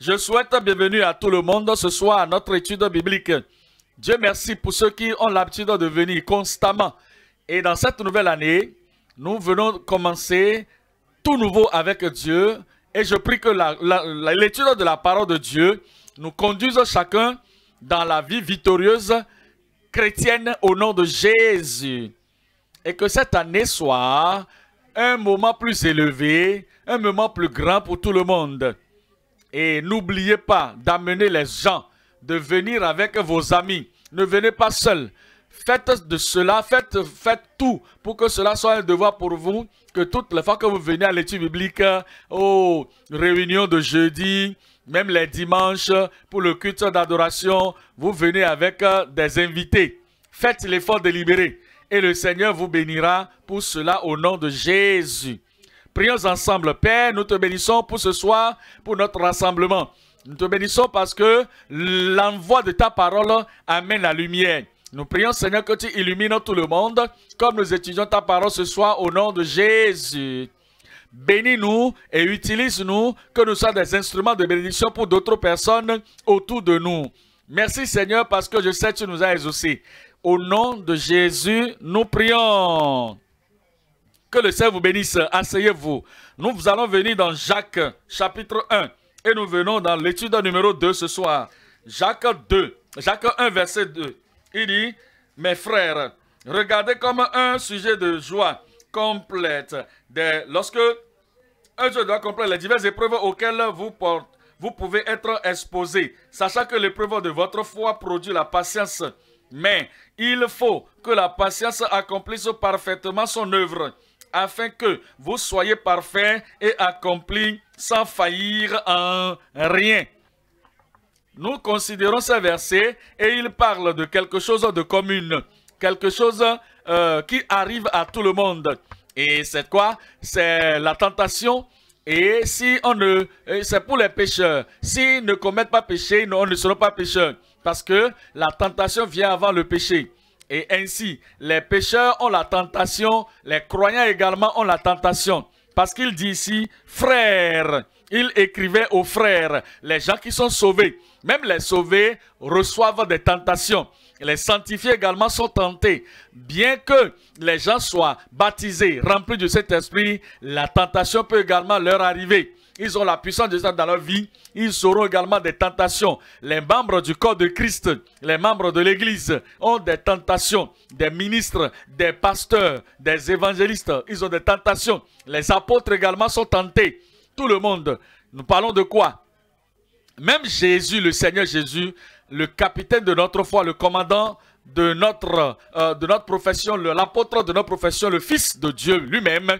Je souhaite bienvenue à tout le monde ce soir à notre étude biblique. Dieu merci pour ceux qui ont l'habitude de venir constamment. Et dans cette nouvelle année, nous venons commencer tout nouveau avec Dieu. Et je prie que l'étude de la parole de Dieu nous conduise chacun dans la vie victorieuse chrétienne au nom de Jésus. Et que cette année soit un moment plus élevé, un moment plus grand pour tout le monde. Et n'oubliez pas d'amener les gens, de venir avec vos amis. Ne venez pas seul. Faites de cela, faites, faites tout pour que cela soit un devoir pour vous, que toutes les fois que vous venez à l'étude biblique, aux réunions de jeudi, même les dimanches, pour le culte d'adoration, vous venez avec euh, des invités. Faites l'effort délibéré et le Seigneur vous bénira pour cela au nom de Jésus. Prions ensemble, Père, nous te bénissons pour ce soir, pour notre rassemblement. Nous te bénissons parce que l'envoi de ta parole amène la lumière. Nous prions, Seigneur, que tu illumines tout le monde, comme nous étudions ta parole ce soir au nom de Jésus. Bénis-nous et utilise-nous, que nous soyons des instruments de bénédiction pour d'autres personnes autour de nous. Merci Seigneur parce que je sais que tu nous as exaucés. Au nom de Jésus, nous prions. Que le Seigneur vous bénisse. Asseyez-vous. Nous allons venir dans Jacques chapitre 1 et nous venons dans l'étude numéro 2 ce soir. Jacques 2, Jacques 1 verset 2. Il dit, mes frères, regardez comme un sujet de joie complète de, lorsque un Dieu doit comprendre les diverses épreuves auxquelles vous, vous pouvez être exposé, sachant que l'épreuve de votre foi produit la patience mais il faut que la patience accomplisse parfaitement son œuvre, afin que vous soyez parfaits et accomplis sans faillir en rien. Nous considérons ce verset et il parle de quelque chose de commune, quelque chose euh, qui arrive à tout le monde. Et c'est quoi C'est la tentation. Et si on ne... C'est pour les pécheurs. S'ils ne commettent pas péché, nous ne serons pas pécheurs. Parce que la tentation vient avant le péché. Et ainsi, les pécheurs ont la tentation, les croyants également ont la tentation. Parce qu'il dit ici, frères, il écrivait aux frères, les gens qui sont sauvés, même les sauvés reçoivent des tentations. Les sanctifiés également sont tentés. Bien que les gens soient baptisés, remplis de cet esprit, la tentation peut également leur arriver. Ils ont la puissance de Dieu dans leur vie. Ils seront également des tentations. Les membres du corps de Christ, les membres de l'Église ont des tentations. Des ministres, des pasteurs, des évangélistes, ils ont des tentations. Les apôtres également sont tentés. Tout le monde. Nous parlons de quoi Même Jésus, le Seigneur Jésus, le capitaine de notre foi, le commandant de notre, euh, de notre profession, l'apôtre de notre profession, le Fils de Dieu lui-même,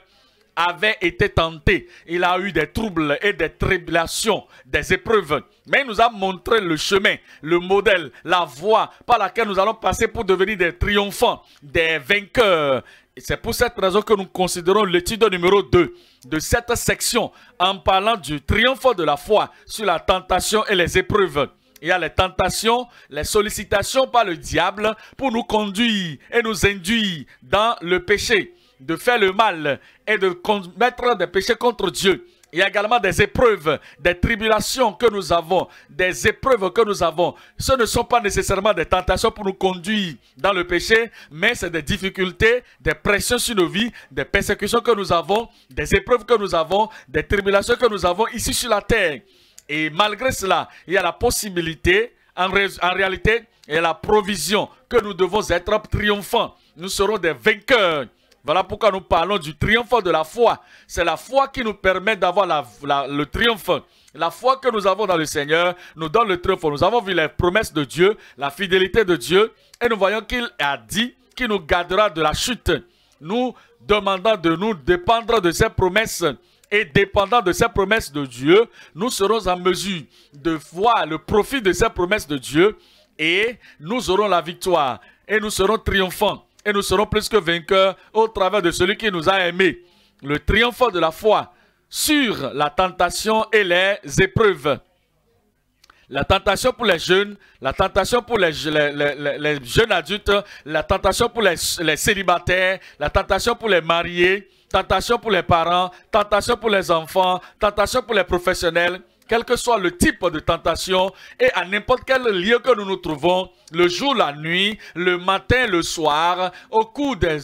avait été tenté. Il a eu des troubles et des tribulations, des épreuves. Mais il nous a montré le chemin, le modèle, la voie par laquelle nous allons passer pour devenir des triomphants, des vainqueurs. C'est pour cette raison que nous considérons l'étude numéro 2 de cette section en parlant du triomphe de la foi sur la tentation et les épreuves. Il y a les tentations, les sollicitations par le diable pour nous conduire et nous induire dans le péché de faire le mal et de commettre des péchés contre Dieu. Il y a également des épreuves, des tribulations que nous avons, des épreuves que nous avons. Ce ne sont pas nécessairement des tentations pour nous conduire dans le péché, mais c'est des difficultés, des pressions sur nos vies, des persécutions que nous avons, des épreuves que nous avons, des tribulations que nous avons ici sur la terre. Et malgré cela, il y a la possibilité, en, en réalité, et la provision que nous devons être triomphants. Nous serons des vainqueurs voilà pourquoi nous parlons du triomphe de la foi. C'est la foi qui nous permet d'avoir le triomphe. La foi que nous avons dans le Seigneur nous donne le triomphe. Nous avons vu les promesses de Dieu, la fidélité de Dieu, et nous voyons qu'il a dit qu'il nous gardera de la chute. Nous demandant de nous dépendre de ses promesses et dépendant de ses promesses de Dieu, nous serons en mesure de voir le profit de ces promesses de Dieu et nous aurons la victoire et nous serons triomphants et nous serons plus que vainqueurs au travers de celui qui nous a aimés. Le triomphe de la foi sur la tentation et les épreuves. La tentation pour les jeunes, la tentation pour les, jeunes adultes, la tentation pour les, célibataires, la tentation pour les mariés, tentation pour les parents, tentation pour les enfants, tentation pour les professionnels, quel que soit le type de tentation, et à n'importe quel lieu que nous nous trouvons, le jour, la nuit, le matin, le soir, au cours des,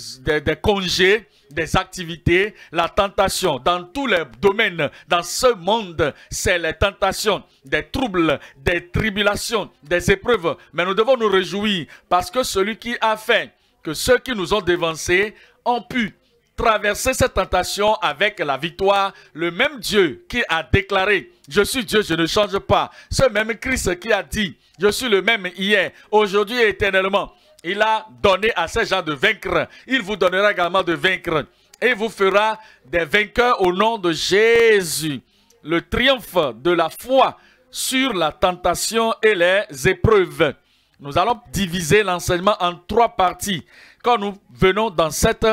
congés, des activités, la tentation dans tous les domaines, dans ce monde, c'est les tentations, des troubles, des tribulations, des épreuves. Mais nous devons nous réjouir parce que celui qui a fait que ceux qui nous ont dévancés ont pu traverser cette tentation avec la victoire. Le même Dieu qui a déclaré, je suis Dieu, je ne change pas. Ce même Christ qui a dit, je suis le même hier, aujourd'hui et éternellement. Il a donné à ces gens de vaincre. Il vous donnera également de vaincre. Et vous fera des vainqueurs au nom de Jésus. Le triomphe de la foi sur la tentation et les épreuves. Nous allons diviser l'enseignement en trois parties. Quand nous venons dans cette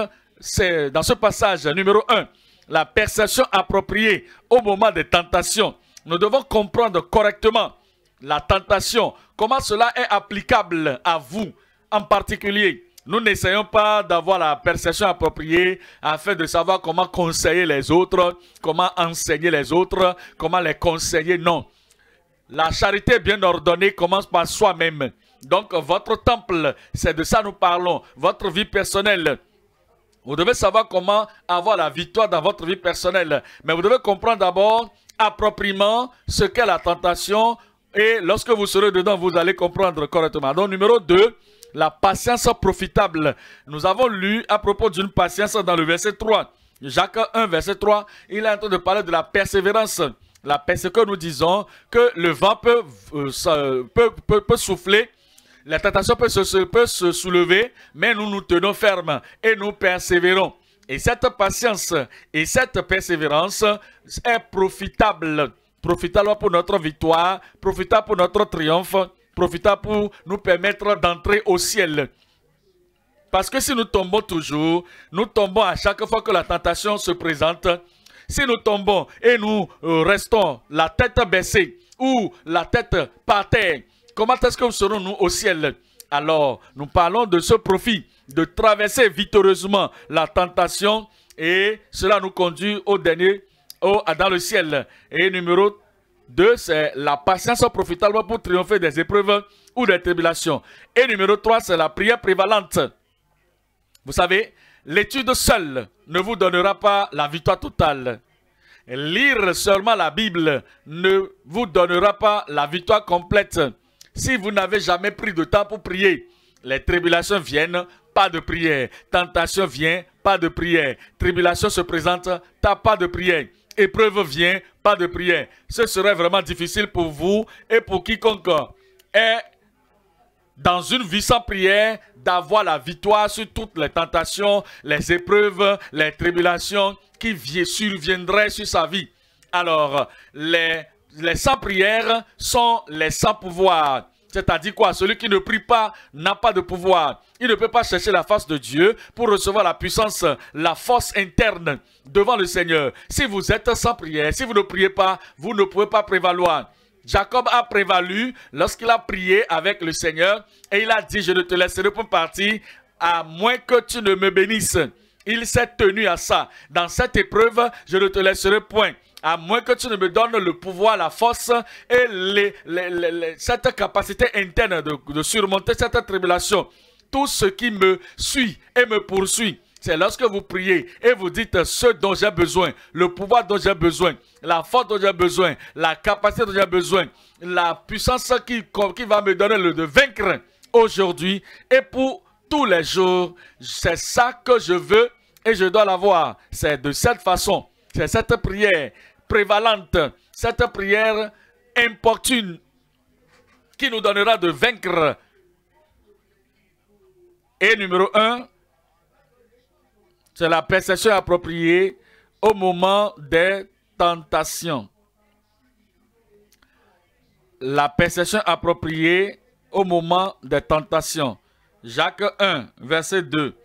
c'est dans ce passage numéro 1, la perception appropriée au moment des tentations. Nous devons comprendre correctement la tentation, comment cela est applicable à vous en particulier. Nous n'essayons pas d'avoir la perception appropriée afin de savoir comment conseiller les autres, comment enseigner les autres, comment les conseiller. Non. La charité bien ordonnée commence par soi-même. Donc votre temple, c'est de ça nous parlons. Votre vie personnelle, vous devez savoir comment avoir la victoire dans votre vie personnelle. Mais vous devez comprendre d'abord Appropriément, ce qu'est la tentation. Et lorsque vous serez dedans, vous allez comprendre correctement. Donc, numéro 2, la patience profitable. Nous avons lu à propos d'une patience dans le verset 3. Jacques 1, verset 3, il est en train de parler de la persévérance. La persévérance que nous disons que le vent peut, euh, peut souffler la tentation peut se, peut se soulever, mais nous nous tenons fermes et nous persévérons. Et cette patience et cette persévérance est profitable. Profitable pour notre victoire, profitable pour notre triomphe, profitable pour nous permettre d'entrer au ciel. Parce que si nous tombons toujours, nous tombons à chaque fois que la tentation se présente. Si nous tombons et nous euh, restons la tête baissée ou la tête par terre, Comment est-ce que nous serons nous au ciel Alors, nous parlons de ce profit, de traverser victorieusement la tentation et cela nous conduit au dernier, au, dans le ciel. Et numéro 2, c'est la patience profitable pour triompher des épreuves ou des tribulations. Et numéro 3, c'est la prière prévalente. Vous savez, l'étude seule ne vous donnera pas la victoire totale. Lire seulement la Bible ne vous donnera pas la victoire complète. Si vous n'avez jamais pris de temps pour prier, les tribulations viennent, pas de prière. Tentation vient, pas de prière. Tribulation se présente, t'as pas de prière. Épreuve vient, pas de prière. Ce serait vraiment difficile pour vous et pour quiconque est hein, dans une vie sans prière, d'avoir la victoire sur toutes les tentations, les épreuves, les tribulations qui surviendraient sur sa vie. Alors, les les sans prières sont les sans pouvoir. C'est-à-dire quoi Celui qui ne prie pas n'a pas de pouvoir. Il ne peut pas chercher la face de Dieu pour recevoir la puissance, la force interne devant le Seigneur. Si vous êtes sans prière, si vous ne priez pas, vous ne pouvez pas prévaloir. Jacob a prévalu lorsqu'il a prié avec le Seigneur et il a dit, je ne te laisserai pas partir à moins que tu ne me bénisses. Il s'est tenu à ça. Dans cette épreuve, je ne te laisserai point à moins que tu ne me donnes le pouvoir, la force et les, cette capacité interne de, surmonter cette tribulation. Tout ce qui me suit et me poursuit, c'est lorsque vous priez et vous dites ce dont j'ai besoin, le pouvoir dont j'ai besoin, la force dont j'ai besoin, la capacité dont j'ai besoin, la puissance qui, qui va me donner le de vaincre aujourd'hui et pour tous les jours. C'est ça que je veux et je dois l'avoir. C'est de cette façon, c'est cette prière, prévalente, cette prière importune qui nous donnera de vaincre. Et numéro un, c'est la perception appropriée au moment des tentations. La perception appropriée au moment des tentations. Jacques 1, verset 2.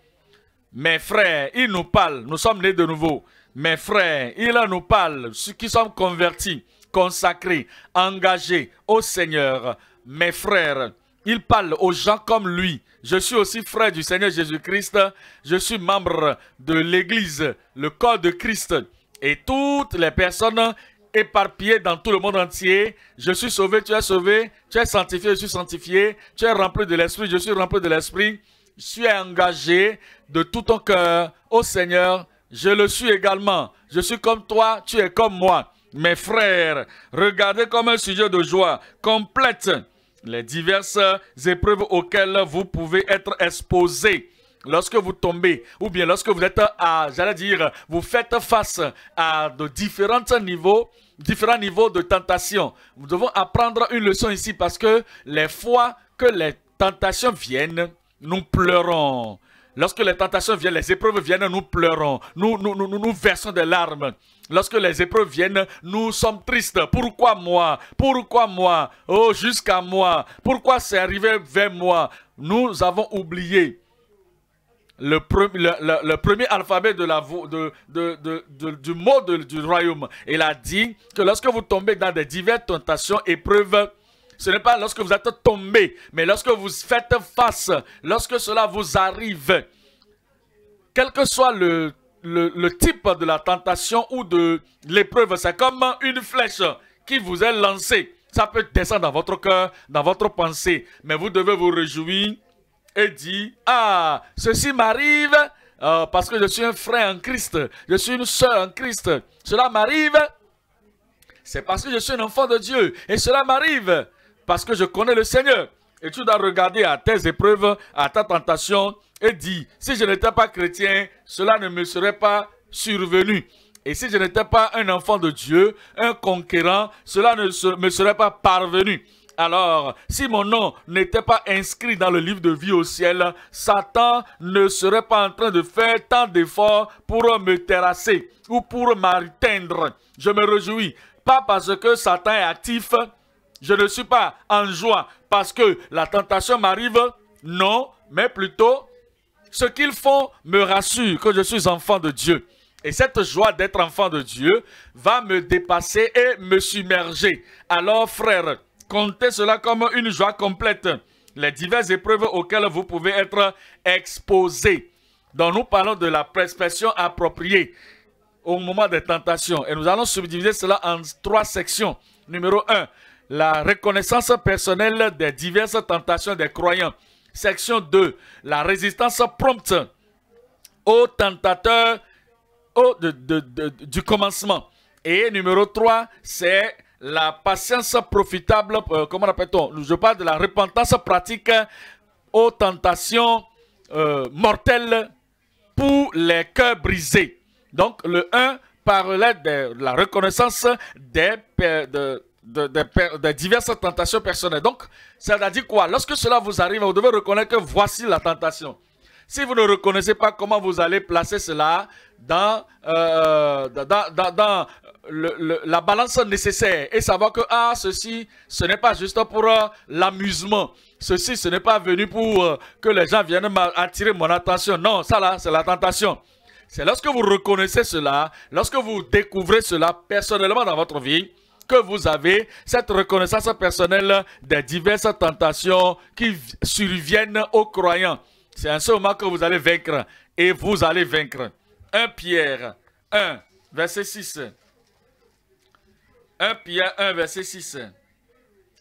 Mes frères, il nous parle, nous sommes nés de nouveau. Mes frères, il nous parle, ceux qui sont convertis, consacrés, engagés au Seigneur. Mes frères, il parle aux gens comme lui. Je suis aussi frère du Seigneur Jésus-Christ. Je suis membre de l'Église, le corps de Christ. Et toutes les personnes éparpillées dans tout le monde entier. Je suis sauvé, tu es sauvé. Tu es sanctifié, je suis sanctifié. Tu es rempli de l'Esprit, je suis rempli de l'Esprit. Je suis engagé de tout ton cœur au Seigneur je le suis également. Je suis comme toi, tu es comme moi. Mes frères, regardez comme un sujet de joie complète les diverses épreuves auxquelles vous pouvez être exposés lorsque vous tombez, ou bien lorsque vous êtes à, j'allais dire, vous faites face à de différents niveaux, différents niveaux de tentation. Nous devons apprendre une leçon ici parce que les fois que les tentations viennent, nous pleurons. Lorsque les tentations viennent, les épreuves viennent, nous pleurons, nous, nous, nous, nous versons des larmes. Lorsque les épreuves viennent, nous sommes tristes. Pourquoi moi Pourquoi moi Oh, jusqu'à moi. Pourquoi c'est arrivé vers moi Nous avons oublié le, premier alphabet de la, de, du mot du royaume. Il a dit que lorsque vous tombez dans des diverses tentations, épreuves, ce n'est pas lorsque vous êtes tombé, mais lorsque vous faites face, lorsque cela vous arrive, quel que soit le, le, type de la tentation ou de l'épreuve, c'est comme une flèche qui vous est lancée. Ça peut descendre dans votre cœur, dans votre pensée, mais vous devez vous réjouir et dire, ah, ceci m'arrive euh, parce que je suis un frère en Christ, je suis une soeur en Christ. Cela m'arrive, c'est parce que je suis un enfant de Dieu et cela m'arrive parce que je connais le Seigneur. Et tu dois regarder à tes épreuves, à ta tentation, et dire, si je n'étais pas chrétien, cela ne me serait pas survenu. Et si je n'étais pas un enfant de Dieu, un conquérant, cela ne me serait pas parvenu. Alors, si mon nom n'était pas inscrit dans le livre de vie au ciel, Satan ne serait pas en train de faire tant d'efforts pour me terrasser ou pour m'atteindre. Je me réjouis, pas parce que Satan est actif, je ne suis pas en joie parce que la tentation m'arrive. Non, mais plutôt, ce qu'ils font me rassure que je suis enfant de Dieu. Et cette joie d'être enfant de Dieu va me dépasser et me submerger. Alors frère, comptez cela comme une joie complète. Les diverses épreuves auxquelles vous pouvez être exposés. Donc nous parlons de la prescription appropriée au moment des tentations. Et nous allons subdiviser cela en trois sections. Numéro 1, la reconnaissance personnelle des diverses tentations des croyants. Section 2, la résistance prompte aux tentateurs du commencement. Et numéro 3, c'est la patience profitable, euh, comment appelle-t-on Je parle de la repentance pratique aux tentations euh, mortelles pour les cœurs brisés. Donc le 1 parlait de la reconnaissance des, de, de, diverses tentations personnelles. Donc, c'est-à-dire quoi Lorsque cela vous arrive, vous devez reconnaître que voici la tentation. Si vous ne reconnaissez pas comment vous allez placer cela dans, euh, dans, la balance nécessaire et savoir que ah, ceci, ce n'est pas juste pour euh, l'amusement. Ceci, ce n'est pas venu pour euh, que les gens viennent attirer mon attention. Non, ça là, c'est la tentation. C'est lorsque vous reconnaissez cela, lorsque vous découvrez cela personnellement dans votre vie, que vous avez, cette reconnaissance personnelle des diverses tentations qui surviennent aux croyants. C'est en ce moment que vous allez vaincre et vous allez vaincre. 1 Pierre 1, verset 6. 1 Pierre 1, verset 6.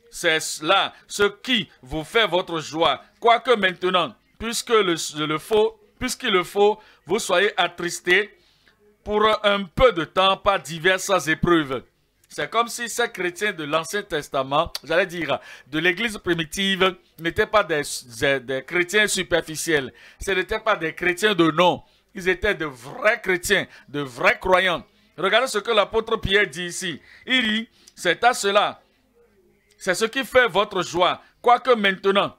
C'est cela ce qui vous fait votre joie, quoique maintenant, puisque le, le faut, puisqu'il le faut, vous soyez attristé pour un peu de temps par diverses épreuves c'est comme si ces chrétiens de l'Ancien Testament, j'allais dire, de l'Église primitive, n'étaient pas des, chrétiens superficiels. Ce n'étaient pas des chrétiens de nom. Ils étaient de vrais chrétiens, de vrais croyants. Regardez ce que l'apôtre Pierre dit ici. Il dit, c'est à cela. C'est ce qui fait votre joie. Quoique maintenant,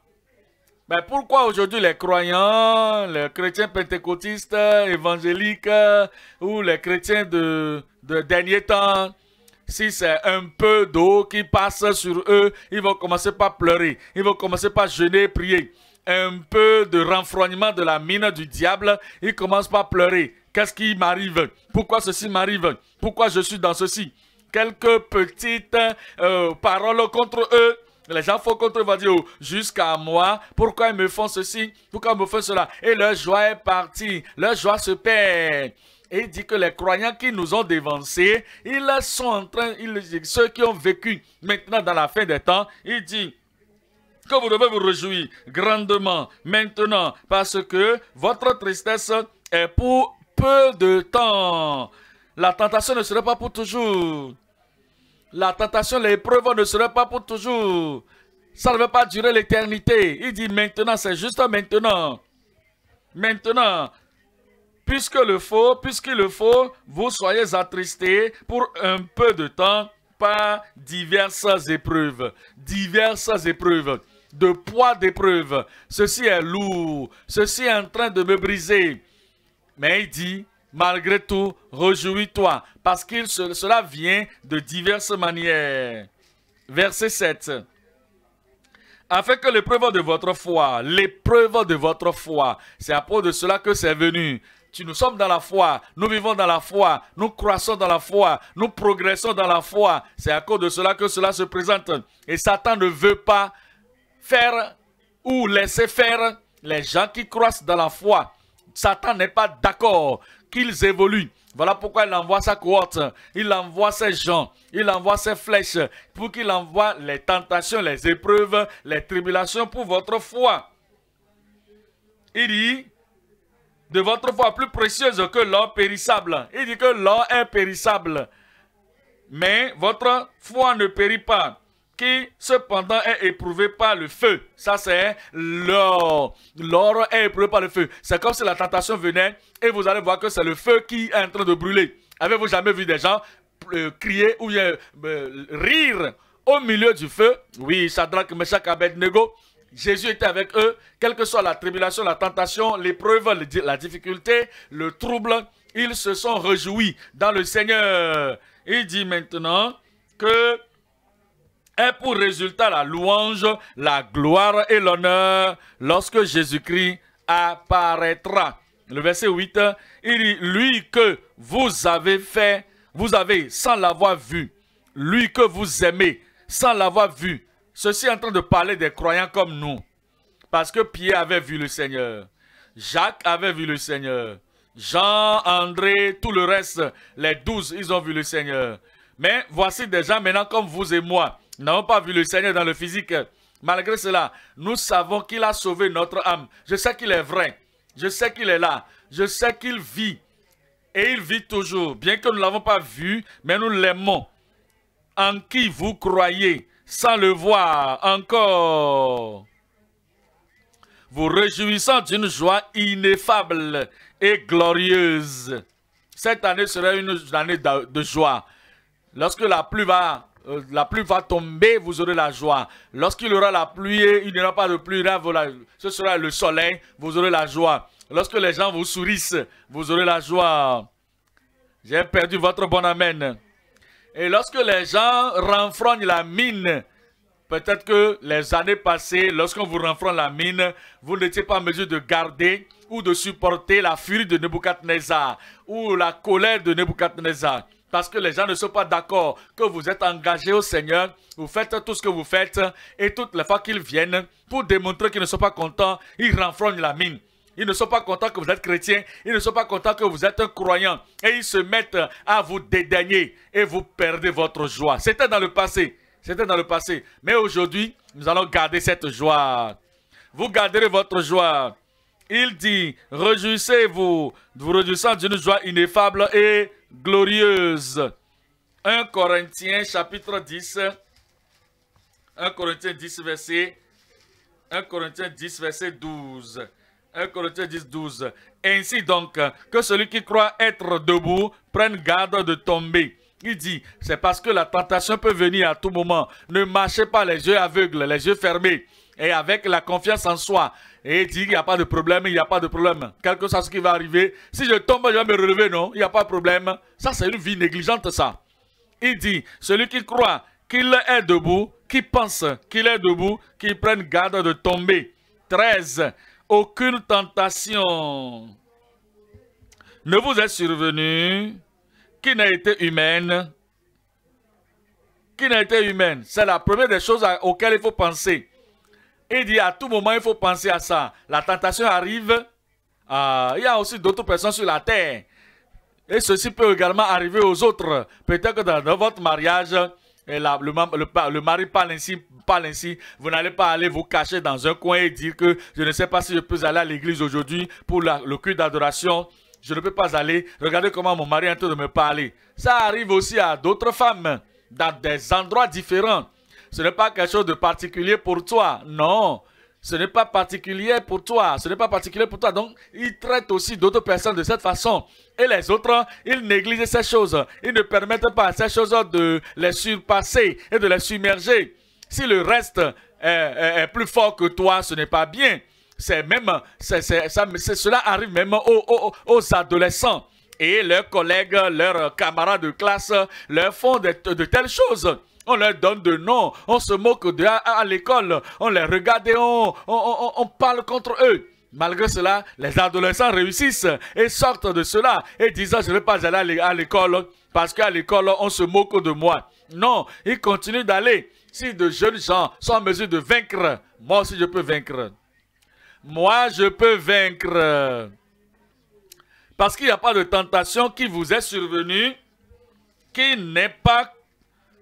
mais pourquoi aujourd'hui les croyants, les chrétiens pentecôtistes, évangéliques ou les chrétiens de dernier temps si c'est un peu d'eau qui passe sur eux, ils vont commencer par pleurer, ils vont commencer par jeûner et prier. Un peu de renfroignement de la mine du diable, ils commencent par pleurer. Qu'est-ce qui m'arrive Pourquoi ceci m'arrive Pourquoi je suis dans ceci Quelques petites euh, paroles contre eux. Les gens font contre vont dire, oh, jusqu'à moi, pourquoi ils me font ceci, pourquoi ils me font cela. Et leur joie est partie, leur joie se perd. Et il dit que les croyants qui nous ont dévancés, ils sont en train, ceux qui ont vécu maintenant dans la fin des temps, il dit que vous devez vous réjouir grandement maintenant parce que votre tristesse est pour peu de temps. La tentation ne serait pas pour toujours. La tentation, l'épreuve ne serait pas pour toujours. Ça ne veut pas durer l'éternité. Il dit maintenant, c'est juste maintenant. Maintenant, puisque le faut, puisqu'il le faut, vous soyez attristés pour un peu de temps par diverses épreuves, diverses épreuves, de poids d'épreuves. Ceci est lourd, ceci est en train de me briser. Mais il dit, malgré tout, rejouis-toi, parce que cela vient de diverses manières. Verset 7. Afin que l'épreuve de votre foi, l'épreuve de votre foi, c'est à propos de cela que c'est venu nous sommes dans la foi, nous vivons dans la foi, nous croissons dans la foi, nous progressons dans la foi. C'est à cause de cela que cela se présente. Et Satan ne veut pas faire ou laisser faire les gens qui croissent dans la foi. Satan n'est pas d'accord qu'ils évoluent. Voilà pourquoi il envoie sa cohorte, il envoie ses gens, il envoie ses flèches, pour qu'il envoie les tentations, les épreuves, les tribulations pour votre foi. Il dit, de votre foi plus précieuse que l'or périssable. Il dit que l'or est périssable. Mais votre foi ne périt pas, qui cependant est éprouvée par le feu. Ça, c'est l'or. L'or est éprouvé par le feu. C'est comme si la tentation venait et vous allez voir que c'est le feu qui est en train de brûler. Avez-vous jamais vu des gens euh, crier ou euh, rire au milieu du feu Oui, Shadrach, Meshach, Abednego, Jésus était avec eux, quelle que soit la tribulation, la tentation, l'épreuve, la difficulté, le trouble, ils se sont réjouis dans le Seigneur. Il dit maintenant que est pour résultat la louange, la gloire et l'honneur lorsque Jésus-Christ apparaîtra. Le verset 8, il dit, lui que vous avez fait, vous avez sans l'avoir vu, lui que vous aimez sans l'avoir vu, Ceci est en train de parler des croyants comme nous. Parce que Pierre avait vu le Seigneur. Jacques avait vu le Seigneur. Jean, André, tout le reste, les douze, ils ont vu le Seigneur. Mais voici des gens maintenant comme vous et moi. Nous n'avons pas vu le Seigneur dans le physique. Malgré cela, nous savons qu'il a sauvé notre âme. Je sais qu'il est vrai. Je sais qu'il est là. Je sais qu'il vit. Et il vit toujours. Bien que nous ne l'avons pas vu, mais nous l'aimons. En qui vous croyez sans le voir encore, vous réjouissant d'une joie ineffable et glorieuse. Cette année sera une année de joie. Lorsque la pluie va, euh, la pluie va tomber, vous aurez la joie. Lorsqu'il aura la pluie, il n'y aura pas de pluie, ce sera le soleil, vous aurez la joie. Lorsque les gens vous sourissent, vous aurez la joie. J'ai perdu votre bon amen. Et lorsque les gens renfrognent la mine, peut-être que les années passées, lorsqu'on vous renfrogne la mine, vous n'étiez pas en mesure de garder ou de supporter la furie de Nebuchadnezzar ou la colère de Nebuchadnezzar. Parce que les gens ne sont pas d'accord que vous êtes engagé au Seigneur, vous faites tout ce que vous faites, et toutes les fois qu'ils viennent, pour démontrer qu'ils ne sont pas contents, ils renfrognent la mine. Ils ne sont pas contents que vous êtes chrétien. Ils ne sont pas contents que vous êtes un croyant. Et ils se mettent à vous dédaigner et vous perdez votre joie. C'était dans le passé. C'était dans le passé. Mais aujourd'hui, nous allons garder cette joie. Vous garderez votre joie. Il dit, réjouissez-vous, vous réjouissant d'une joie ineffable et glorieuse. 1 Corinthiens chapitre 10, 1 Corinthiens 10 verset, 1 Corinthiens 10 verset 12. 1 Corinthiens 10, 12. Ainsi donc, que celui qui croit être debout prenne garde de tomber. Il dit, c'est parce que la tentation peut venir à tout moment. Ne marchez pas les yeux aveugles, les yeux fermés. Et avec la confiance en soi. Et il dit, il n'y a pas de problème, il n'y a pas de problème. Quel que soit ce qui va arriver, si je tombe, je vais me relever, non, il n'y a pas de problème. Ça, c'est une vie négligente, ça. Il dit, celui qui croit qu'il est debout, qui pense qu'il est debout, qu'il prenne garde de tomber. 13 aucune tentation ne vous est survenue qui n'a été humaine. Qui n'a été humaine. C'est la première des choses auxquelles il faut penser. Il dit à tout moment, il faut penser à ça. La tentation arrive. Ah, il y a aussi d'autres personnes sur la terre. Et ceci peut également arriver aux autres. Peut-être que dans votre mariage, le, mari parle ainsi, Vous n'allez pas aller vous cacher dans un coin et dire que je ne sais pas si je peux aller à l'église aujourd'hui pour la, le culte d'adoration. Je ne peux pas aller. Regardez comment mon mari est en train de me parler. Ça arrive aussi à d'autres femmes dans des endroits différents. Ce n'est pas quelque chose de particulier pour toi. Non. Ce n'est pas particulier pour toi. Ce n'est pas particulier pour toi. Donc, il traite aussi d'autres personnes de cette façon. Et les autres, ils négligent ces choses. Ils ne permettent pas à ces choses de les surpasser et de les submerger. Si le reste est, plus fort que toi, ce n'est pas bien. C'est même, cela arrive même aux, adolescents. Et leurs collègues, leurs camarades de classe leur font de telles choses. On leur donne de noms, on se moque de, à, l'école, on les regarde et on, on parle contre eux. Malgré cela, les adolescents réussissent et sortent de cela et disent « je ne vais pas aller à l'école parce qu'à l'école, on se moque de moi ». Non, ils continuent d'aller. Si de jeunes gens sont en mesure de vaincre, moi aussi je peux vaincre. Moi, je peux vaincre. Parce qu'il n'y a pas de tentation qui vous est survenue qui n'est pas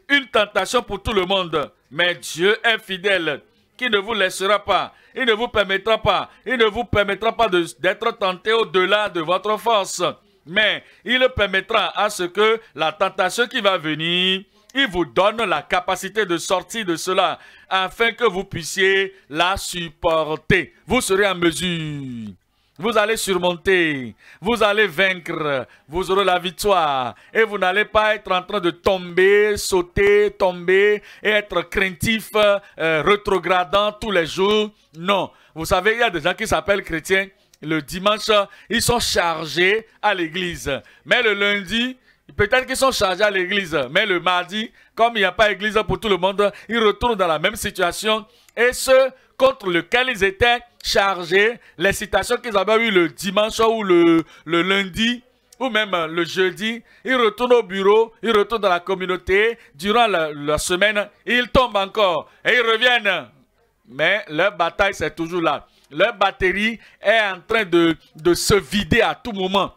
une tentation pour tout le monde. Mais Dieu est fidèle, qui ne vous laissera pas, il ne vous permettra pas, il ne vous permettra pas d'être tenté au-delà de votre force. Mais il permettra à ce que la tentation qui va venir, il vous donne la capacité de sortir de cela, afin que vous puissiez la supporter. Vous serez en mesure vous allez surmonter, vous allez vaincre, vous aurez la victoire. Et vous n'allez pas être en train de tomber, sauter, tomber et être craintif, euh, rétrogradant tous les jours. Non. Vous savez, il y a des gens qui s'appellent chrétiens. Le dimanche, ils sont chargés à l'église. Mais le lundi, Peut-être qu'ils sont chargés à l'église, mais le mardi, comme il n'y a pas d'église pour tout le monde, ils retournent dans la même situation. Et ce, contre lequel ils étaient chargés, les citations qu'ils avaient eu le dimanche ou le, lundi, ou même euh, le jeudi, ils retournent au bureau, ils retournent dans la communauté, durant la, semaine, ils tombent encore et ils reviennent. Mais leur bataille, c'est toujours là. Leur batterie est en train de se vider à tout moment.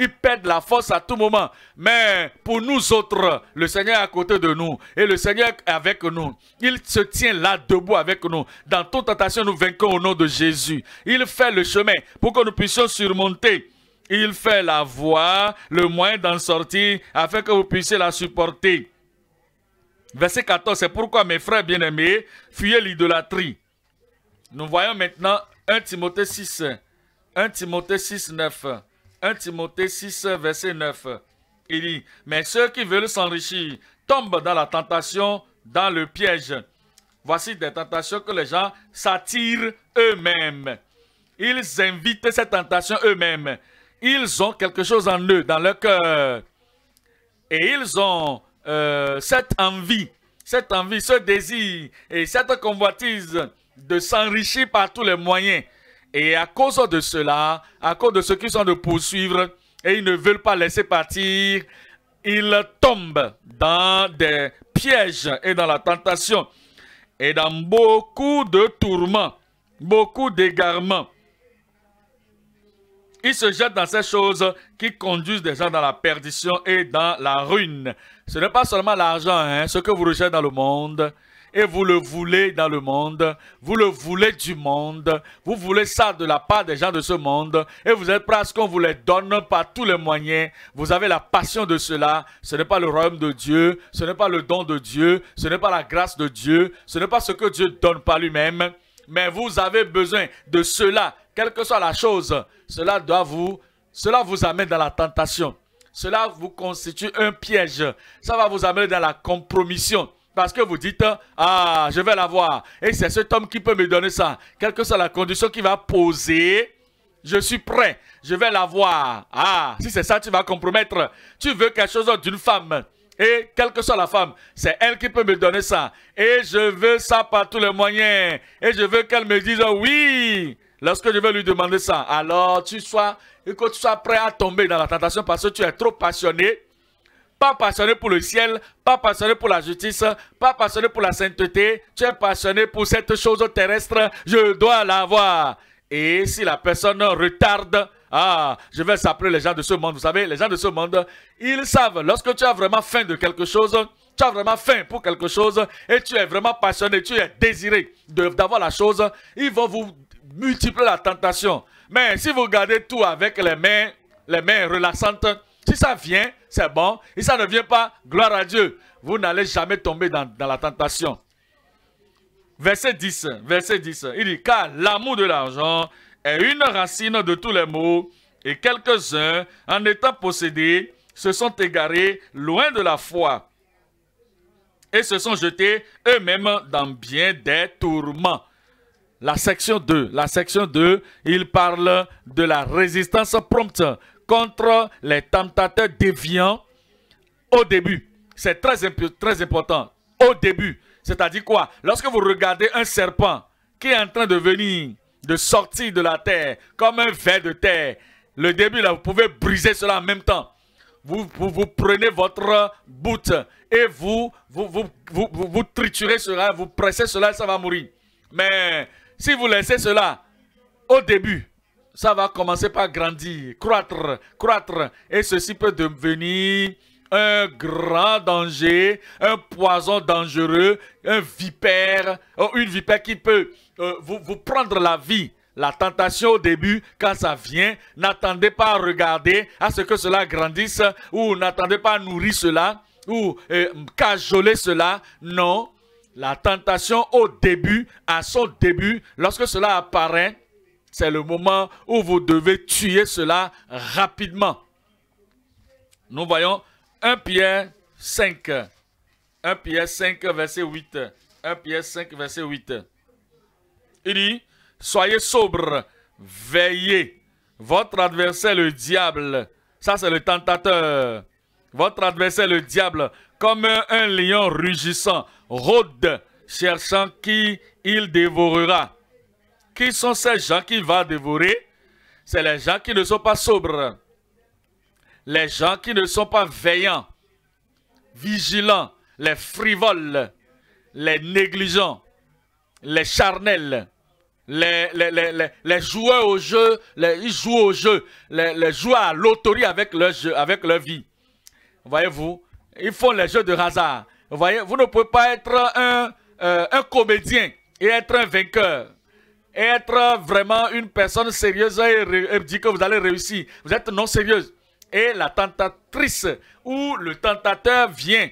Ils perdent la force à tout moment. Mais pour nous autres, le Seigneur est à côté de nous. Et le Seigneur est avec nous. Il se tient là debout avec nous. Dans toute tentation, nous vainquons au nom de Jésus. Il fait le chemin pour que nous puissions surmonter. Il fait la voie, le moyen d'en sortir, afin que vous puissiez la supporter. Verset 14, c'est pourquoi mes frères bien-aimés, fuyez l'idolâtrie. Nous voyons maintenant 1 Timothée 6, 1 Timothée 6, 9. 1 Timothée 6, verset 9. Il dit, mais ceux qui veulent s'enrichir tombent dans la tentation, dans le piège. Voici des tentations que les gens s'attirent eux-mêmes. Ils invitent ces tentations eux-mêmes. Ils ont quelque chose en eux, dans leur cœur. Et ils ont euh, cette envie, cette envie, ce désir et cette convoitise de s'enrichir par tous les moyens. Et à cause de cela, à cause de ceux qui sont de poursuivre et ils ne veulent pas laisser partir, ils tombent dans des pièges et dans la tentation et dans beaucoup de tourments, beaucoup d'égarements. Ils se jettent dans ces choses qui conduisent déjà dans la perdition et dans la ruine. Ce n'est pas seulement l'argent, hein, ce que vous recherchez dans le monde, et vous le voulez dans le monde, vous le voulez du monde, vous voulez ça de la part des gens de ce monde, et vous êtes prêts à ce qu'on vous les donne par tous les moyens. Vous avez la passion de cela. Ce n'est pas le royaume de Dieu, ce n'est pas le don de Dieu, ce n'est pas la grâce de Dieu, ce n'est pas ce que Dieu donne par lui-même, mais vous avez besoin de cela, quelle que soit la chose. Cela doit vous, cela vous amène dans la tentation. Cela vous constitue un piège. Ça va vous amener dans la compromission parce que vous dites, ah, je vais l'avoir. Et c'est cet homme qui peut me donner ça. Quelle que soit la condition qu'il va poser, je suis prêt, je vais l'avoir. Ah, si c'est ça, tu vas compromettre. Tu veux quelque chose d'une femme. Et quelle que soit la femme, c'est elle qui peut me donner ça. Et je veux ça par tous les moyens. Et je veux qu'elle me dise oui. Lorsque je vais lui demander ça, alors tu sois, que tu sois prêt à tomber dans la tentation parce que tu es trop passionné pas passionné pour le ciel, pas passionné pour la justice, pas passionné pour la sainteté, tu es passionné pour cette chose terrestre, je dois l'avoir. Et si la personne retarde, ah, je vais s'appeler les gens de ce monde, vous savez, les gens de ce monde, ils savent, lorsque tu as vraiment faim de quelque chose, tu as vraiment faim pour quelque chose et tu es vraiment passionné, tu es désiré d'avoir la chose, ils vont vous multiplier la tentation. Mais si vous gardez tout avec les mains, les mains relaxantes, si ça vient, c'est bon. Et ça ne vient pas, gloire à Dieu. Vous n'allez jamais tomber dans, la tentation. Verset 10, verset 10. Il dit, car l'amour de l'argent est une racine de tous les maux, et quelques-uns, en étant possédés, se sont égarés loin de la foi et se sont jetés eux-mêmes dans bien des tourments. La section 2, la section 2, il parle de la résistance prompte contre les tentateurs déviants au début. C'est très, très important. Au début. C'est-à-dire quoi Lorsque vous regardez un serpent qui est en train de venir, de sortir de la terre, comme un ver de terre, le début, là, vous pouvez briser cela en même temps. Vous, vous, prenez votre bout et vous, vous, vous, vous triturez cela, vous pressez cela, ça va mourir. Mais si vous laissez cela au début, ça va commencer par grandir, croître, croître. Et ceci peut devenir un grand danger, un poison dangereux, un vipère, euh, une vipère qui peut euh, vous, prendre la vie. La tentation au début, quand ça vient, n'attendez pas à regarder à ce que cela grandisse ou n'attendez pas à nourrir cela ou euh, cajoler cela. Non, la tentation au début, à son début, lorsque cela apparaît, c'est le moment où vous devez tuer cela rapidement. Nous voyons 1 Pierre 5. 1 Pierre 5, verset 8. 1 Pierre 5, verset 8. Il dit, soyez sobre, veillez. Votre adversaire, le diable, ça c'est le tentateur. Votre adversaire, le diable, comme un lion rugissant, rôde, cherchant qui il dévorera qui sont ces gens qui vont dévorer C'est les gens qui ne sont pas sobres. Les gens qui ne sont pas veillants, vigilants, les frivoles, les négligents, les charnels, les, les, joueurs au jeu, ils jouent au jeu, les, joueurs à l'autorité avec leur jeu, avec leur vie. Voyez-vous, ils font les jeux de hasard. Vous voyez, vous ne pouvez pas être un, euh, un comédien et être un vainqueur être vraiment une personne sérieuse et, dire que vous allez réussir. Vous êtes non sérieuse. Et la tentatrice ou le tentateur vient.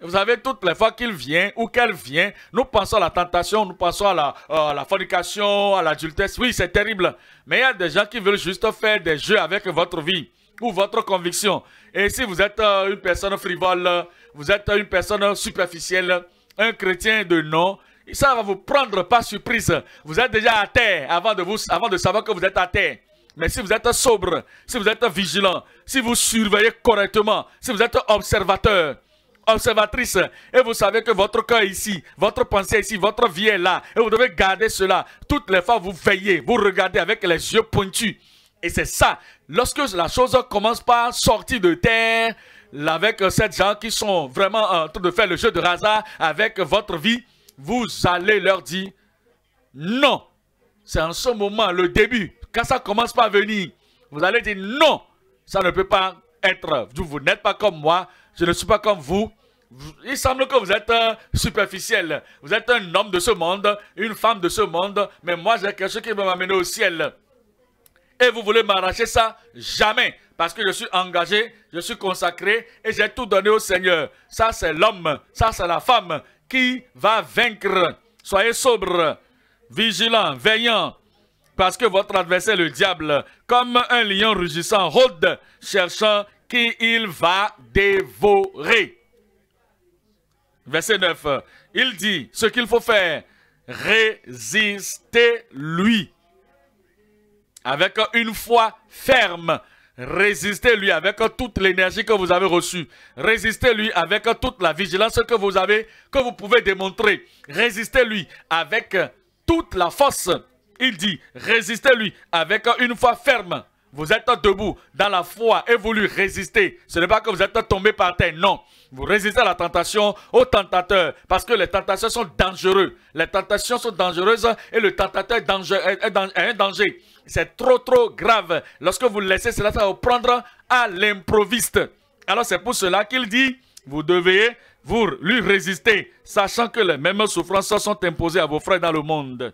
Vous savez, toutes les fois qu'il vient ou qu'elle vient, nous pensons à la tentation, nous pensons à la, euh, fornication, à l'adultesse. Oui, c'est terrible. Mais il y a des gens qui veulent juste faire des jeux avec votre vie ou votre conviction. Et si vous êtes euh, une personne frivole, vous êtes une personne superficielle, un chrétien de nom, ça va vous prendre par surprise. Vous êtes déjà à terre avant de, vous, avant de savoir que vous êtes à terre. Mais si vous êtes sobre, si vous êtes vigilant, si vous surveillez correctement, si vous êtes observateur, observatrice, et vous savez que votre cœur est ici, votre pensée est ici, votre vie est là, et vous devez garder cela. Toutes les fois, vous veillez, vous regardez avec les yeux pointus. Et c'est ça. Lorsque la chose commence par sortir de terre, avec euh, ces gens qui sont vraiment en train de faire le jeu de hasard avec votre vie, vous allez leur dire non. C'est en ce moment, le début, quand ça commence pas à venir, vous allez dire non, ça ne peut pas être. Vous, n'êtes pas comme moi, je ne suis pas comme vous. Il semble que vous êtes euh, superficiel. Vous êtes un homme de ce monde, une femme de ce monde, mais moi j'ai quelque chose qui va m'amener au ciel. Et vous voulez m'arracher ça Jamais. Parce que je suis engagé, je suis consacré et j'ai tout donné au Seigneur. Ça c'est l'homme, ça c'est la femme qui va vaincre. Soyez sobre, vigilant, veillant, parce que votre adversaire, le diable, comme un lion rugissant, rôde, cherchant qui il va dévorer. Verset 9, il dit ce qu'il faut faire, résistez-lui avec une foi ferme Résistez-lui avec toute l'énergie que vous avez reçue. Résistez-lui avec toute la vigilance que vous avez, que vous pouvez démontrer. Résistez-lui avec toute la force. Il dit, résistez-lui avec une foi ferme. Vous êtes debout dans la foi et vous lui résistez. Ce n'est pas que vous êtes tombé par terre, non. Vous résistez à la tentation, au tentateurs, parce que les tentations sont dangereuses. Les tentations sont dangereuses et le tentateur est, dangereux, un danger. C'est trop, trop grave. Lorsque vous laissez cela, ça vous prendre à l'improviste. Alors c'est pour cela qu'il dit, vous devez vous lui résister, sachant que les mêmes souffrances sont imposées à vos frères dans le monde.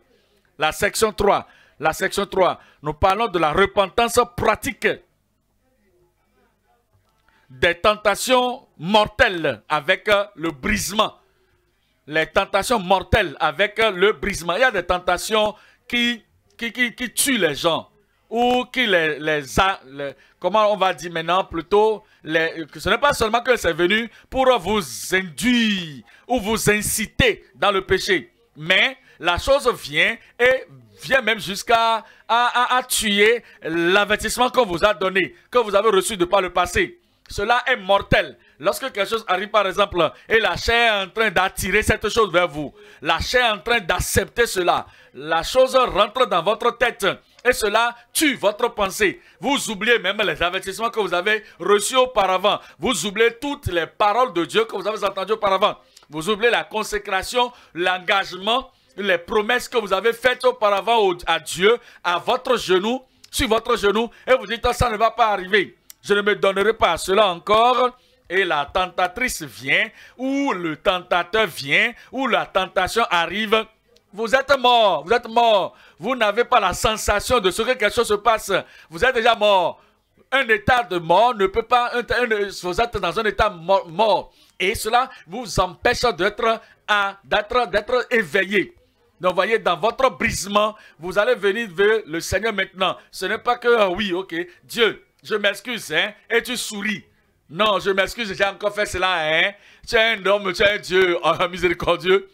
La section 3. La section 3. Nous parlons de la repentance pratique des tentations mortelles avec euh, le brisement. Les tentations mortelles avec euh, le brisement. Il y a des tentations qui, qui, tuent les gens ou qui les, les, comment on va dire maintenant plutôt les, ce n'est pas seulement que c'est venu pour vous induire ou vous inciter dans le péché mais la chose vient et vient même jusqu'à à, tuer l'avertissement qu'on vous a donné que vous avez reçu de par le passé cela est mortel Lorsque quelque chose arrive, par exemple, et la chair est en train d'attirer cette chose vers vous, la chair est en train d'accepter cela, la chose rentre dans votre tête et cela tue votre pensée. Vous oubliez même les avertissements que vous avez reçus auparavant. Vous oubliez toutes les paroles de Dieu que vous avez entendues auparavant. Vous oubliez la consécration, l'engagement, les promesses que vous avez faites auparavant à Dieu, à votre genou, sur votre genou, et vous dites, oh, ça ne va pas arriver. Je ne me donnerai pas cela encore et la tentatrice vient, ou le tentateur vient, ou la tentation arrive, vous êtes mort, vous êtes mort. Vous n'avez pas la sensation de ce que quelque chose se passe. Vous êtes déjà mort. Un état de mort ne peut pas... vous êtes dans un état mort. mort. Et cela vous empêche d'être d'être éveillé. Donc, voyez, dans votre brisement, vous allez venir vers le Seigneur maintenant. Ce n'est pas que, ah oui, ok, Dieu, je m'excuse, hein, et tu souris. Non, je m'excuse, j'ai encore fait cela. Hein? Tu es un homme, tu es un Dieu oh, miséricordieux.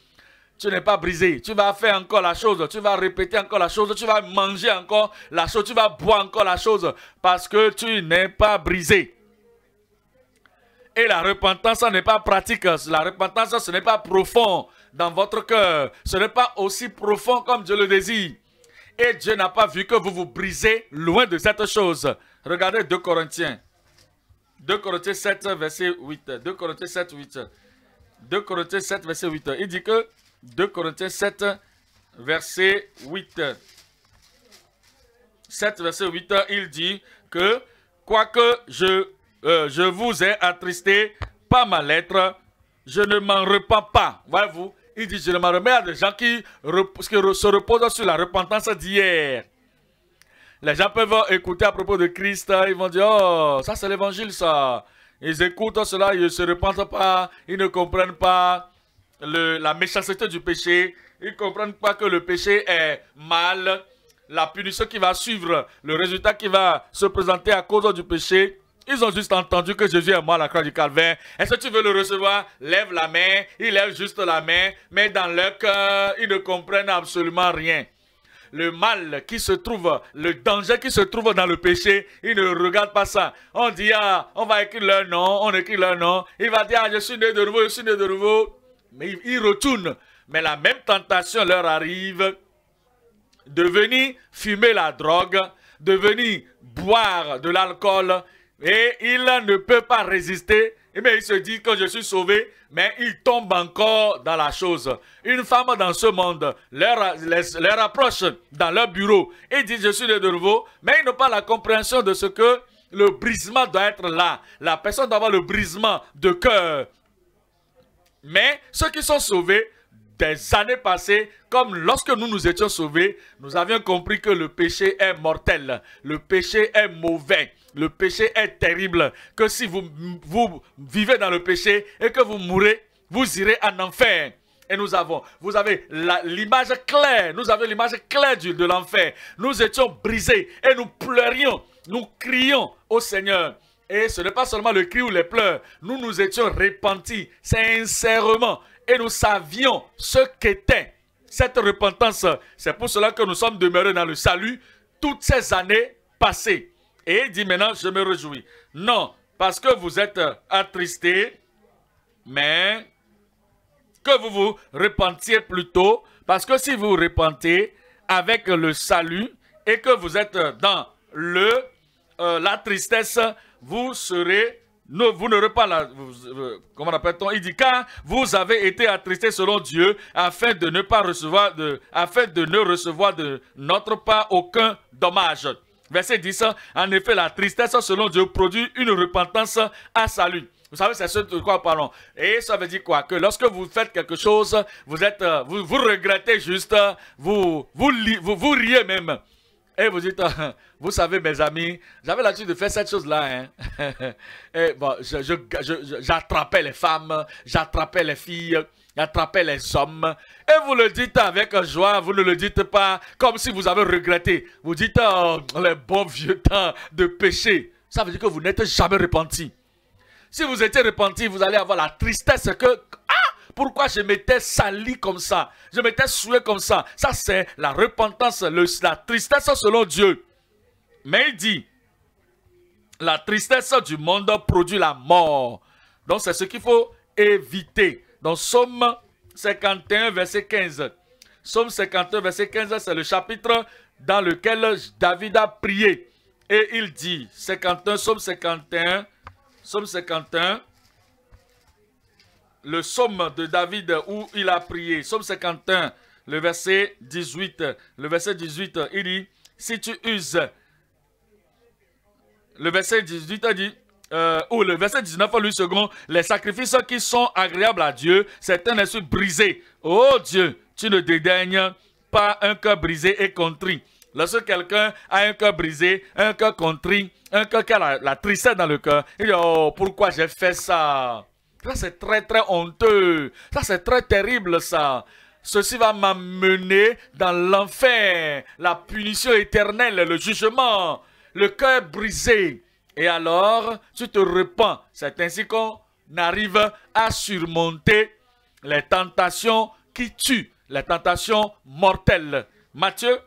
Tu n'es pas brisé. Tu vas faire encore la chose. Tu vas répéter encore la chose. Tu vas manger encore la chose. Tu vas boire encore la chose. Parce que tu n'es pas brisé. Et la repentance, ça n'est pas pratique. La repentance, ce n'est pas profond dans votre cœur. Ce n'est pas aussi profond comme Dieu le désire. Et Dieu n'a pas vu que vous vous brisez loin de cette chose. Regardez 2 Corinthiens 2 Corinthiens 7, verset 8. 2 Corinthiens 7, 8. 2 Corinthiens 7, verset 8. Il dit que 2 Corinthiens 7, verset 8. 7, verset 8, il dit que quoique je, euh, je vous ai attristé par ma lettre, je ne m'en repens pas. Voyez-vous, il dit, je ne m'en remets à des gens qui, qui se reposent sur la repentance d'hier. Les gens peuvent écouter à propos de Christ, hein. ils vont dire, oh, ça c'est l'évangile, ça. Ils écoutent cela, ils ne se repentent pas, ils ne comprennent pas la méchanceté du péché, ils ne comprennent pas que le péché est mal, la punition qui va suivre, le résultat qui va se présenter à cause du péché. Ils ont juste entendu que Jésus est mort à la croix du Calvaire. Est-ce que tu veux le recevoir Lève la main. Ils lèvent juste la main. Mais dans leur cœur, ils ne comprennent absolument rien le mal qui se trouve, le danger qui se trouve dans le péché, ils ne regardent pas ça. On dit, ah, on va écrire leur nom, on écrit leur nom. Il va dire, ah, je suis né de nouveau, je suis né de nouveau. Mais ils retournent. retourne. Mais la même tentation leur arrive de venir fumer la drogue, de venir boire de l'alcool. Et il ne peut pas résister et eh bien, il se dit que je suis sauvé, mais il tombe encore dans la chose. Une femme dans ce monde leur, approche dans leur bureau et dit « je suis de nouveau », mais ils n'ont pas la compréhension de ce que le brisement doit être là. La personne doit avoir le brisement de cœur. Mais ceux qui sont sauvés, des années passées, comme lorsque nous nous étions sauvés, nous avions compris que le péché est mortel, le péché est mauvais. Le péché est terrible. Que si vous, vous vivez dans le péché et que vous mourrez, vous irez en enfer. Et nous avons, vous avez l'image claire, nous avons l'image claire de, de l'enfer. Nous étions brisés et nous pleurions, nous crions au Seigneur. Et ce n'est pas seulement le cri ou les pleurs, nous nous étions repentis sincèrement et nous savions ce qu'était cette repentance. C'est pour cela que nous sommes demeurés dans le salut toutes ces années passées. Et il dit maintenant, je me réjouis. Non, parce que vous êtes euh, attristés, mais que vous vous repentiez plutôt, parce que si vous repentez avec le salut et que vous êtes euh, dans le, euh, la tristesse, vous serez ne, vous n'aurez pas la... comment lappelle t on Il dit, car vous avez été attristé selon Dieu afin de ne pas recevoir de... afin de ne recevoir de notre part aucun dommage. Verset 10, en effet, la tristesse selon Dieu produit une repentance à salut. Vous savez, c'est ce de quoi parlons. Et ça veut dire quoi Que lorsque vous faites quelque chose, vous êtes, euh, vous, regrettez juste, vous, vous, vous, riez même. Et vous dites, vous savez mes amis, j'avais l'habitude de faire cette chose-là. Hein. Et bon, j'attrapais je, les femmes, j'attrapais les filles attrapez les hommes et vous le dites avec joie, vous ne le dites pas comme si vous avez regretté. Vous dites oh, les bons vieux temps de péché. Ça veut dire que vous n'êtes jamais repenti. Si vous étiez repenti, vous allez avoir la tristesse que ah, pourquoi je m'étais sali comme ça, je m'étais soué comme ça. Ça c'est la repentance, le, la tristesse selon Dieu. Mais il dit la tristesse du monde produit la mort. Donc c'est ce qu'il faut éviter. Dans Somme 51, verset 15. Somme 51, verset 15, c'est le chapitre dans lequel David a prié. Et il dit, 51, Somme 51, Somme 51, le Somme de David où il a prié. Somme 51, le verset 18. Le verset 18, il dit, si tu uses. Le verset 18 dit, euh, ou oh, le verset 19 lui second, les sacrifices qui sont agréables à Dieu, c'est un esprit brisé. Oh Dieu, tu ne dédaignes pas un cœur brisé et contrit. Lorsque quelqu'un a un cœur brisé, un cœur contrit, un cœur qui a la, la tristesse dans le cœur, il dit Oh, pourquoi j'ai fait ça Ça, c'est très, très honteux. Ça, c'est très terrible, ça. Ceci va m'amener dans l'enfer, la punition éternelle, le jugement. Le cœur brisé. Et alors, tu te repens. C'est ainsi qu'on arrive à surmonter les tentations qui tuent, les tentations mortelles. Matthieu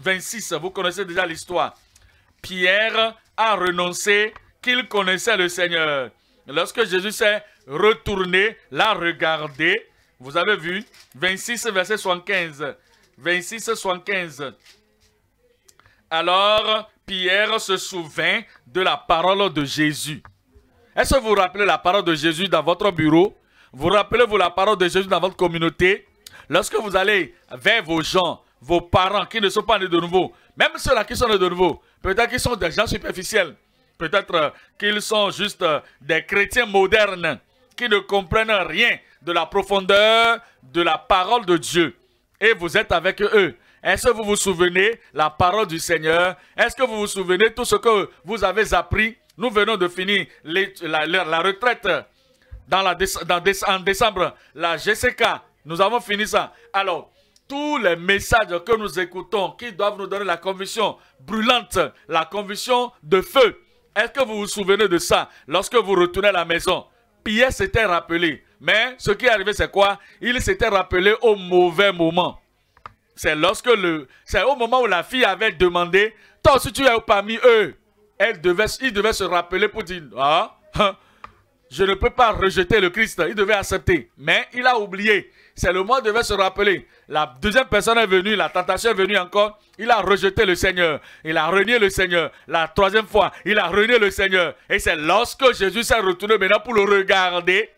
26, vous connaissez déjà l'histoire. Pierre a renoncé qu'il connaissait le Seigneur. Lorsque Jésus s'est retourné, l'a regardé, vous avez vu, 26, verset 75. 26, 75. Alors, Pierre se souvint de la parole de Jésus. Est-ce que vous rappelez la parole de Jésus dans votre bureau Vous rappelez-vous la parole de Jésus dans votre communauté Lorsque vous allez vers vos gens, vos parents qui ne sont pas nés de nouveau, même ceux-là qui sont nés de nouveau, peut-être qu'ils sont des gens superficiels, peut-être euh, qu'ils sont juste euh, des chrétiens modernes qui ne comprennent rien de la profondeur de la parole de Dieu. Et vous êtes avec eux. Est-ce que vous vous souvenez la parole du Seigneur Est-ce que vous vous souvenez tout ce que vous avez appris Nous venons de finir la, retraite en décembre, la GCK. Nous avons fini ça. Alors, tous les messages que nous écoutons qui doivent nous donner la conviction brûlante, la conviction de feu. Est-ce que vous vous souvenez de ça lorsque vous retournez à la maison Pierre s'était rappelé. Mais ce qui est arrivé, c'est quoi Il s'était rappelé au mauvais moment. C'est lorsque le, c'est au moment où la fille avait demandé, toi si tu es parmi eux. Elle devait, il devait se rappeler pour dire, ah, hein, je ne peux pas rejeter le Christ. Il devait accepter. Mais il a oublié. C'est le il devait se rappeler. La deuxième personne est venue, la tentation est venue encore. Il a rejeté le Seigneur. Il a renié le Seigneur. La troisième fois, il a renié le Seigneur. Et c'est lorsque Jésus s'est retourné maintenant pour le regarder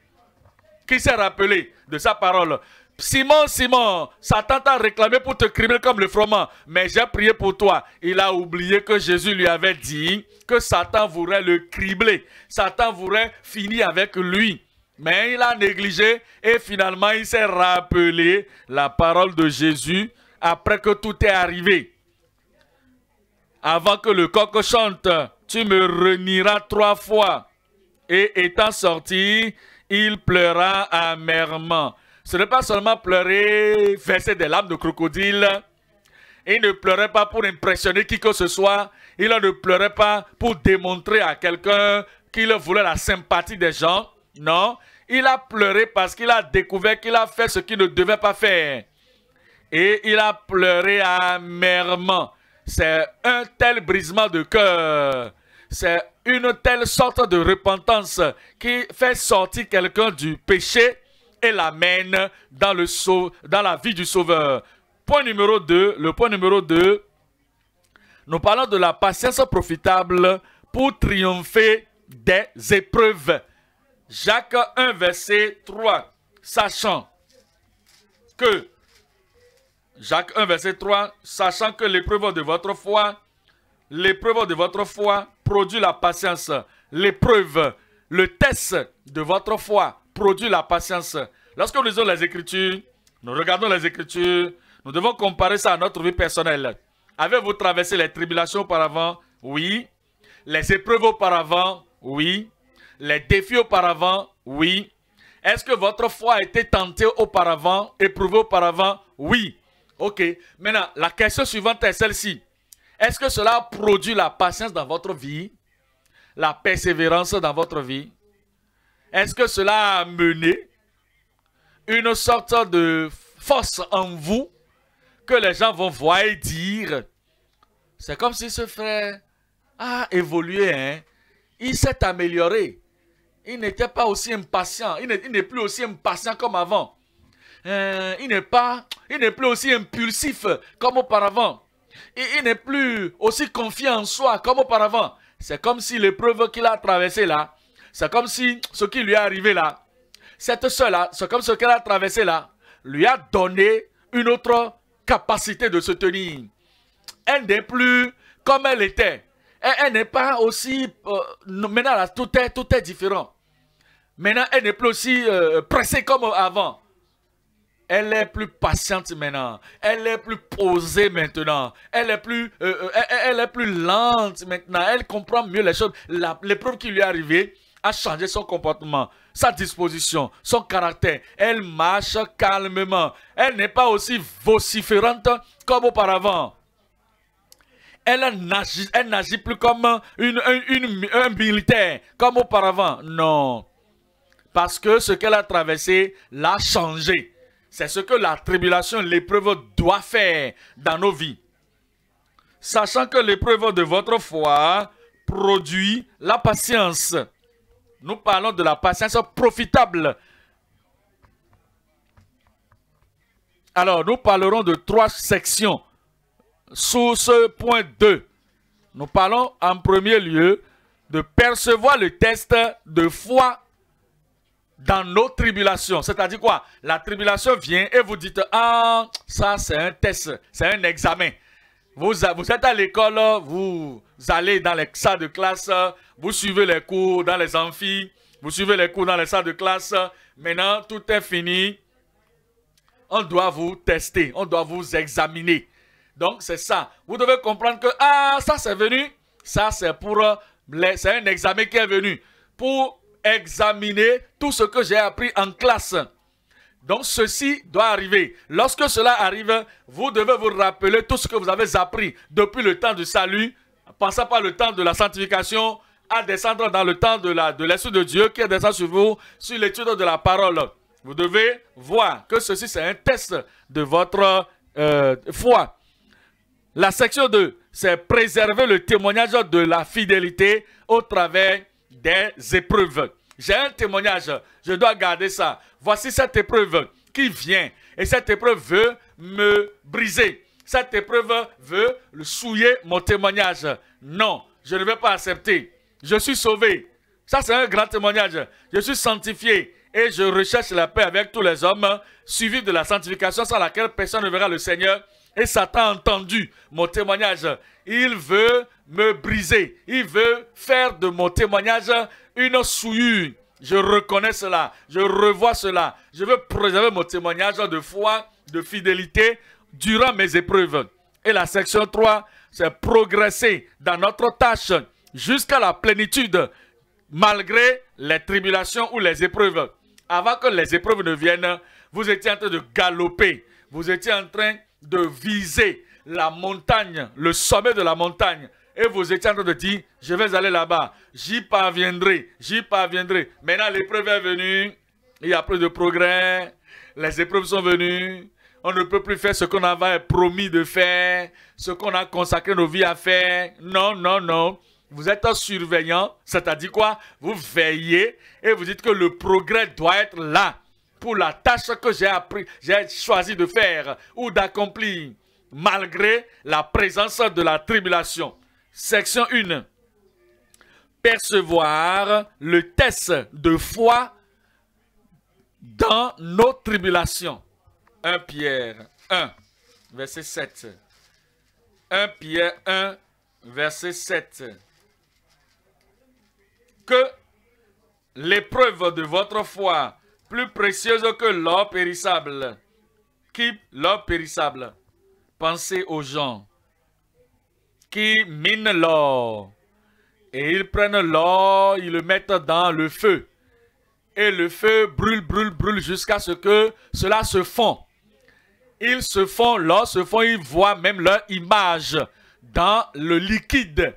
qu'il s'est rappelé de sa parole. Simon, Simon, Satan t'a réclamé pour te cribler comme le froment, mais j'ai prié pour toi. Il a oublié que Jésus lui avait dit que Satan voudrait le cribler. Satan voudrait finir avec lui. Mais il a négligé et finalement il s'est rappelé la parole de Jésus après que tout est arrivé. Avant que le coq chante, tu me renieras trois fois. Et étant sorti, il pleura amèrement ce n'est pas seulement pleurer, verser des larmes de crocodile. Il ne pleurait pas pour impressionner qui que ce soit. Il ne pleurait pas pour démontrer à quelqu'un qu'il voulait la sympathie des gens. Non, il a pleuré parce qu'il a découvert qu'il a fait ce qu'il ne devait pas faire. Et il a pleuré amèrement. C'est un tel brisement de cœur. C'est une telle sorte de repentance qui fait sortir quelqu'un du péché et l'amène dans, le dans la vie du Sauveur. Point numéro 2, le point numéro 2, nous parlons de la patience profitable pour triompher des épreuves. Jacques 1, verset 3, sachant que, Jacques 1, verset 3, sachant que l'épreuve de votre foi, l'épreuve de votre foi produit la patience. L'épreuve, le test de votre foi produit la patience. Lorsque nous lisons les Écritures, nous regardons les Écritures, nous devons comparer ça à notre vie personnelle. Avez-vous traversé les tribulations auparavant Oui. Les épreuves auparavant Oui. Les défis auparavant Oui. Est-ce que votre foi a été tentée auparavant, éprouvée auparavant Oui. Ok. Maintenant, la question suivante est celle-ci. Est-ce que cela produit la patience dans votre vie La persévérance dans votre vie est-ce que cela a mené une sorte de force en vous que les gens vont voir et dire c'est comme si ce frère a évolué, hein? il s'est amélioré. Il n'était pas aussi impatient, il n'est plus aussi impatient comme avant. Euh, il n'est pas, il n'est plus aussi impulsif comme auparavant. Il, il n'est plus aussi confiant en soi comme auparavant. C'est comme si l'épreuve qu'il a traversée là, c'est comme si ce qui lui est arrivé là, cette soeur-là, c'est comme ce qu'elle a traversé là, lui a donné une autre capacité de se tenir. Elle n'est plus comme elle était. Elle, n'est pas aussi... Euh, maintenant, tout est, tout est différent. Maintenant, elle n'est plus aussi euh, pressée comme avant. Elle est plus patiente maintenant. Elle est plus posée maintenant. Elle est plus, euh, elle, elle, est plus lente maintenant. Elle comprend mieux les choses. L'épreuve qui lui est arrivée, a changé son comportement, sa disposition, son caractère. Elle marche calmement. Elle n'est pas aussi vociférante comme auparavant. Elle n'agit plus comme un militaire, comme auparavant. Non. Parce que ce qu'elle a traversé l'a changé. C'est ce que la tribulation, l'épreuve doit faire dans nos vies. Sachant que l'épreuve de votre foi produit la patience. Nous parlons de la patience profitable. Alors, nous parlerons de trois sections sous ce point 2. Nous parlons en premier lieu de percevoir le test de foi dans nos tribulations. C'est-à-dire quoi La tribulation vient et vous dites, ah, ça c'est un test, c'est un examen. Vous, êtes à l'école, vous allez dans les salles de classe, vous suivez les cours dans les amphithéâtres, vous suivez les cours dans les salles de classe. Maintenant, tout est fini. On doit vous tester, on doit vous examiner. Donc, c'est ça. Vous devez comprendre que, ah, ça c'est venu, ça c'est pour, euh, c'est un examen qui est venu pour examiner tout ce que j'ai appris en classe. Donc ceci doit arriver. Lorsque cela arrive, vous devez vous rappeler tout ce que vous avez appris depuis le temps du salut, en passant par le temps de la sanctification, à descendre dans le temps de l'Esprit de, de Dieu qui descend sur vous, sur l'étude de la parole. Vous devez voir que ceci, c'est un test de votre euh, foi. La section 2, c'est préserver le témoignage de la fidélité au travers des épreuves. J'ai un témoignage, je dois garder ça voici cette épreuve qui vient. Et cette épreuve veut me briser. Cette épreuve veut souiller mon témoignage. Non, je ne vais pas accepter. Je suis sauvé. Ça, c'est un grand témoignage. Je suis sanctifié et je recherche la paix avec tous les hommes, suivi de la sanctification sans laquelle personne ne verra le Seigneur. Et Satan a entendu mon témoignage. Il veut me briser. Il veut faire de mon témoignage une souillure. Je reconnais cela. Je revois cela. Je veux préserver mon témoignage de foi, de fidélité durant mes épreuves. Et la section 3, c'est progresser dans notre tâche jusqu'à la plénitude, malgré les tribulations ou les épreuves. Avant que les épreuves ne viennent, vous étiez en train de galoper. Vous étiez en train de viser la montagne, le sommet de la montagne et vous étiez en train de dire, je vais aller là-bas, j'y parviendrai, j'y parviendrai. Maintenant, l'épreuve est venue, il n'y a plus de progrès, les épreuves sont venues, on ne peut plus faire ce qu'on avait promis de faire, ce qu'on a consacré nos vies à faire. Non, non, non. Vous êtes un surveillant, c'est-à-dire quoi Vous veillez et vous dites que le progrès doit être là pour la tâche que j'ai appris, j'ai choisi de faire ou d'accomplir malgré la présence de la tribulation. Section 1. Percevoir le test de foi dans nos tribulations. 1 Pierre 1, verset 7. 1 Pierre 1, verset 7. Que l'épreuve de votre foi, plus précieuse que l'or périssable, qui l'or périssable, pensez aux gens qui minent l'or. Et ils prennent l'or, ils le mettent dans le feu. Et le feu brûle, brûle, brûle jusqu'à ce que cela se fonde. Ils se font, l'or se font ils voient même leur image dans le liquide.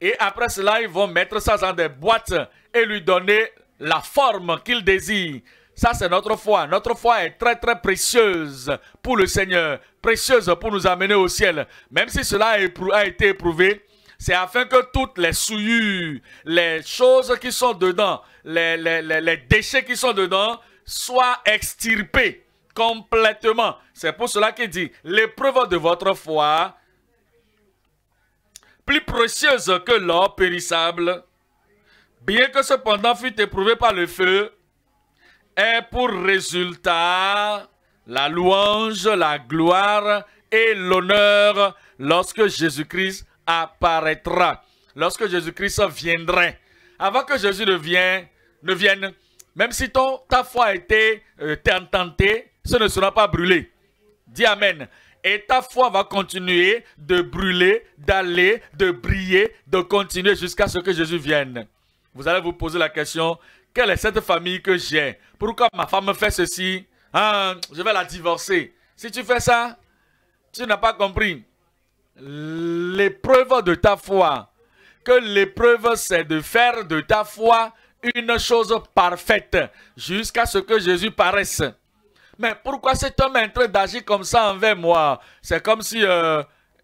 Et après cela, ils vont mettre ça dans des boîtes et lui donner la forme qu'ils désirent. Ça, c'est notre foi. Notre foi est très, très précieuse pour le Seigneur, précieuse pour nous amener au ciel. Même si cela a été éprouvé, c'est afin que toutes les souillures, les choses qui sont dedans, les, déchets qui sont dedans, soient extirpés complètement. C'est pour cela qu'il dit, l'épreuve de votre foi, plus précieuse que l'or périssable, bien que cependant fût éprouvée par le feu, est pour résultat la louange, la gloire et l'honneur lorsque Jésus-Christ apparaîtra, lorsque Jésus-Christ viendra. Avant que Jésus ne vienne, ne vienne même si ton, ta foi a été euh, tentée, ce ne sera pas brûlé. Dis Amen. Et ta foi va continuer de brûler, d'aller, de briller, de continuer jusqu'à ce que Jésus vienne. Vous allez vous poser la question, quelle est cette famille que j'ai pourquoi ma femme fait ceci ah, Je vais la divorcer. Si tu fais ça, tu n'as pas compris. L'épreuve de ta foi, que l'épreuve c'est de faire de ta foi une chose parfaite jusqu'à ce que Jésus paraisse. Mais pourquoi cet homme est en train d'agir comme ça envers moi C'est comme si euh,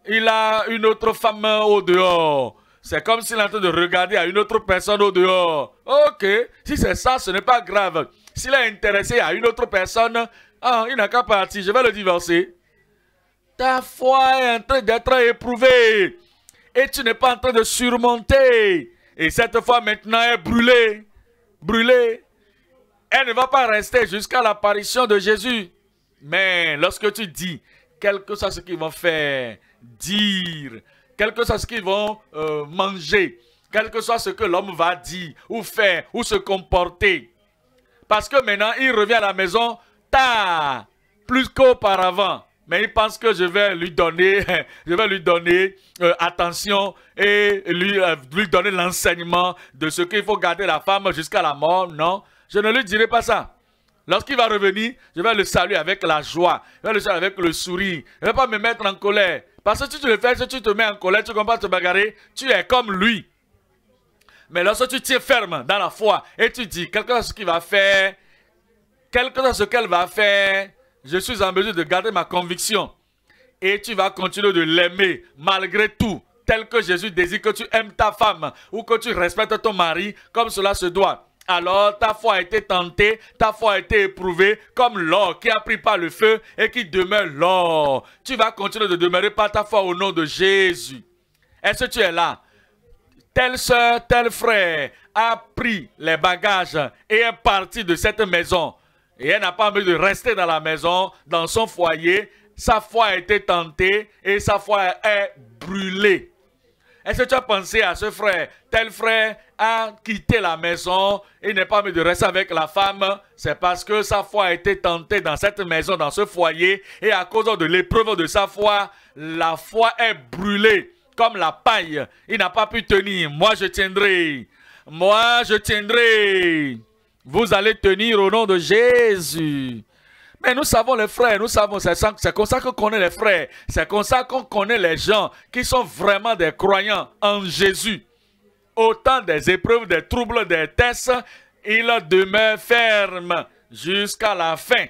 il a une autre femme au dehors. C'est comme s'il est en train de regarder à une autre personne au dehors. Ok, si c'est ça, ce n'est pas grave. S'il est intéressé à une autre personne, hein, il n'a qu'à partir, je vais le divorcer. Ta foi est en train d'être éprouvée. Et tu n'es pas en train de surmonter. Et cette foi maintenant est brûlée. Brûlée. Elle ne va pas rester jusqu'à l'apparition de Jésus. Mais lorsque tu dis, quel que soit ce qu'ils vont faire, dire, quel que soit ce qu'ils vont euh, manger, quel que soit ce que l'homme va dire ou faire ou se comporter, parce que maintenant, il revient à la maison tard, plus qu'auparavant. Mais il pense que je vais lui donner, je vais lui donner euh, attention et lui, euh, lui donner l'enseignement de ce qu'il faut garder la femme jusqu'à la mort. Non, je ne lui dirai pas ça. Lorsqu'il va revenir, je vais le saluer avec la joie, je vais le saluer avec le sourire. Je ne vais pas me mettre en colère. Parce que si tu le fais, si tu te mets en colère, tu commences pas te bagarrer, tu es comme lui. Mais lorsque tu tiens ferme dans la foi et tu dis, quelque chose qu'il va faire, quelque chose qu'elle va faire, je suis en mesure de garder ma conviction. Et tu vas continuer de l'aimer malgré tout, tel que Jésus désire que tu aimes ta femme ou que tu respectes ton mari comme cela se doit. Alors ta foi a été tentée, ta foi a été éprouvée comme l'or qui a pris par le feu et qui demeure l'or. Tu vas continuer de demeurer par ta foi au nom de Jésus. Est-ce que tu es là? telle soeur, tel frère a pris les bagages et est parti de cette maison, et elle n'a pas envie de rester dans la maison, dans son foyer, sa foi a été tentée et sa foi est brûlée. Est-ce que tu as pensé à ce frère Tel frère a quitté la maison et n'est pas envie de rester avec la femme. C'est parce que sa foi a été tentée dans cette maison, dans ce foyer. Et à cause de l'épreuve de sa foi, la foi est brûlée comme la paille. Il n'a pas pu tenir. Moi, je tiendrai. Moi, je tiendrai. Vous allez tenir au nom de Jésus. Mais nous savons les frères, nous savons, c'est comme ça qu'on connaît les frères. C'est comme ça qu'on connaît les gens qui sont vraiment des croyants en Jésus. Autant des épreuves, des troubles, des tests, ils demeurent ferme. jusqu'à la fin.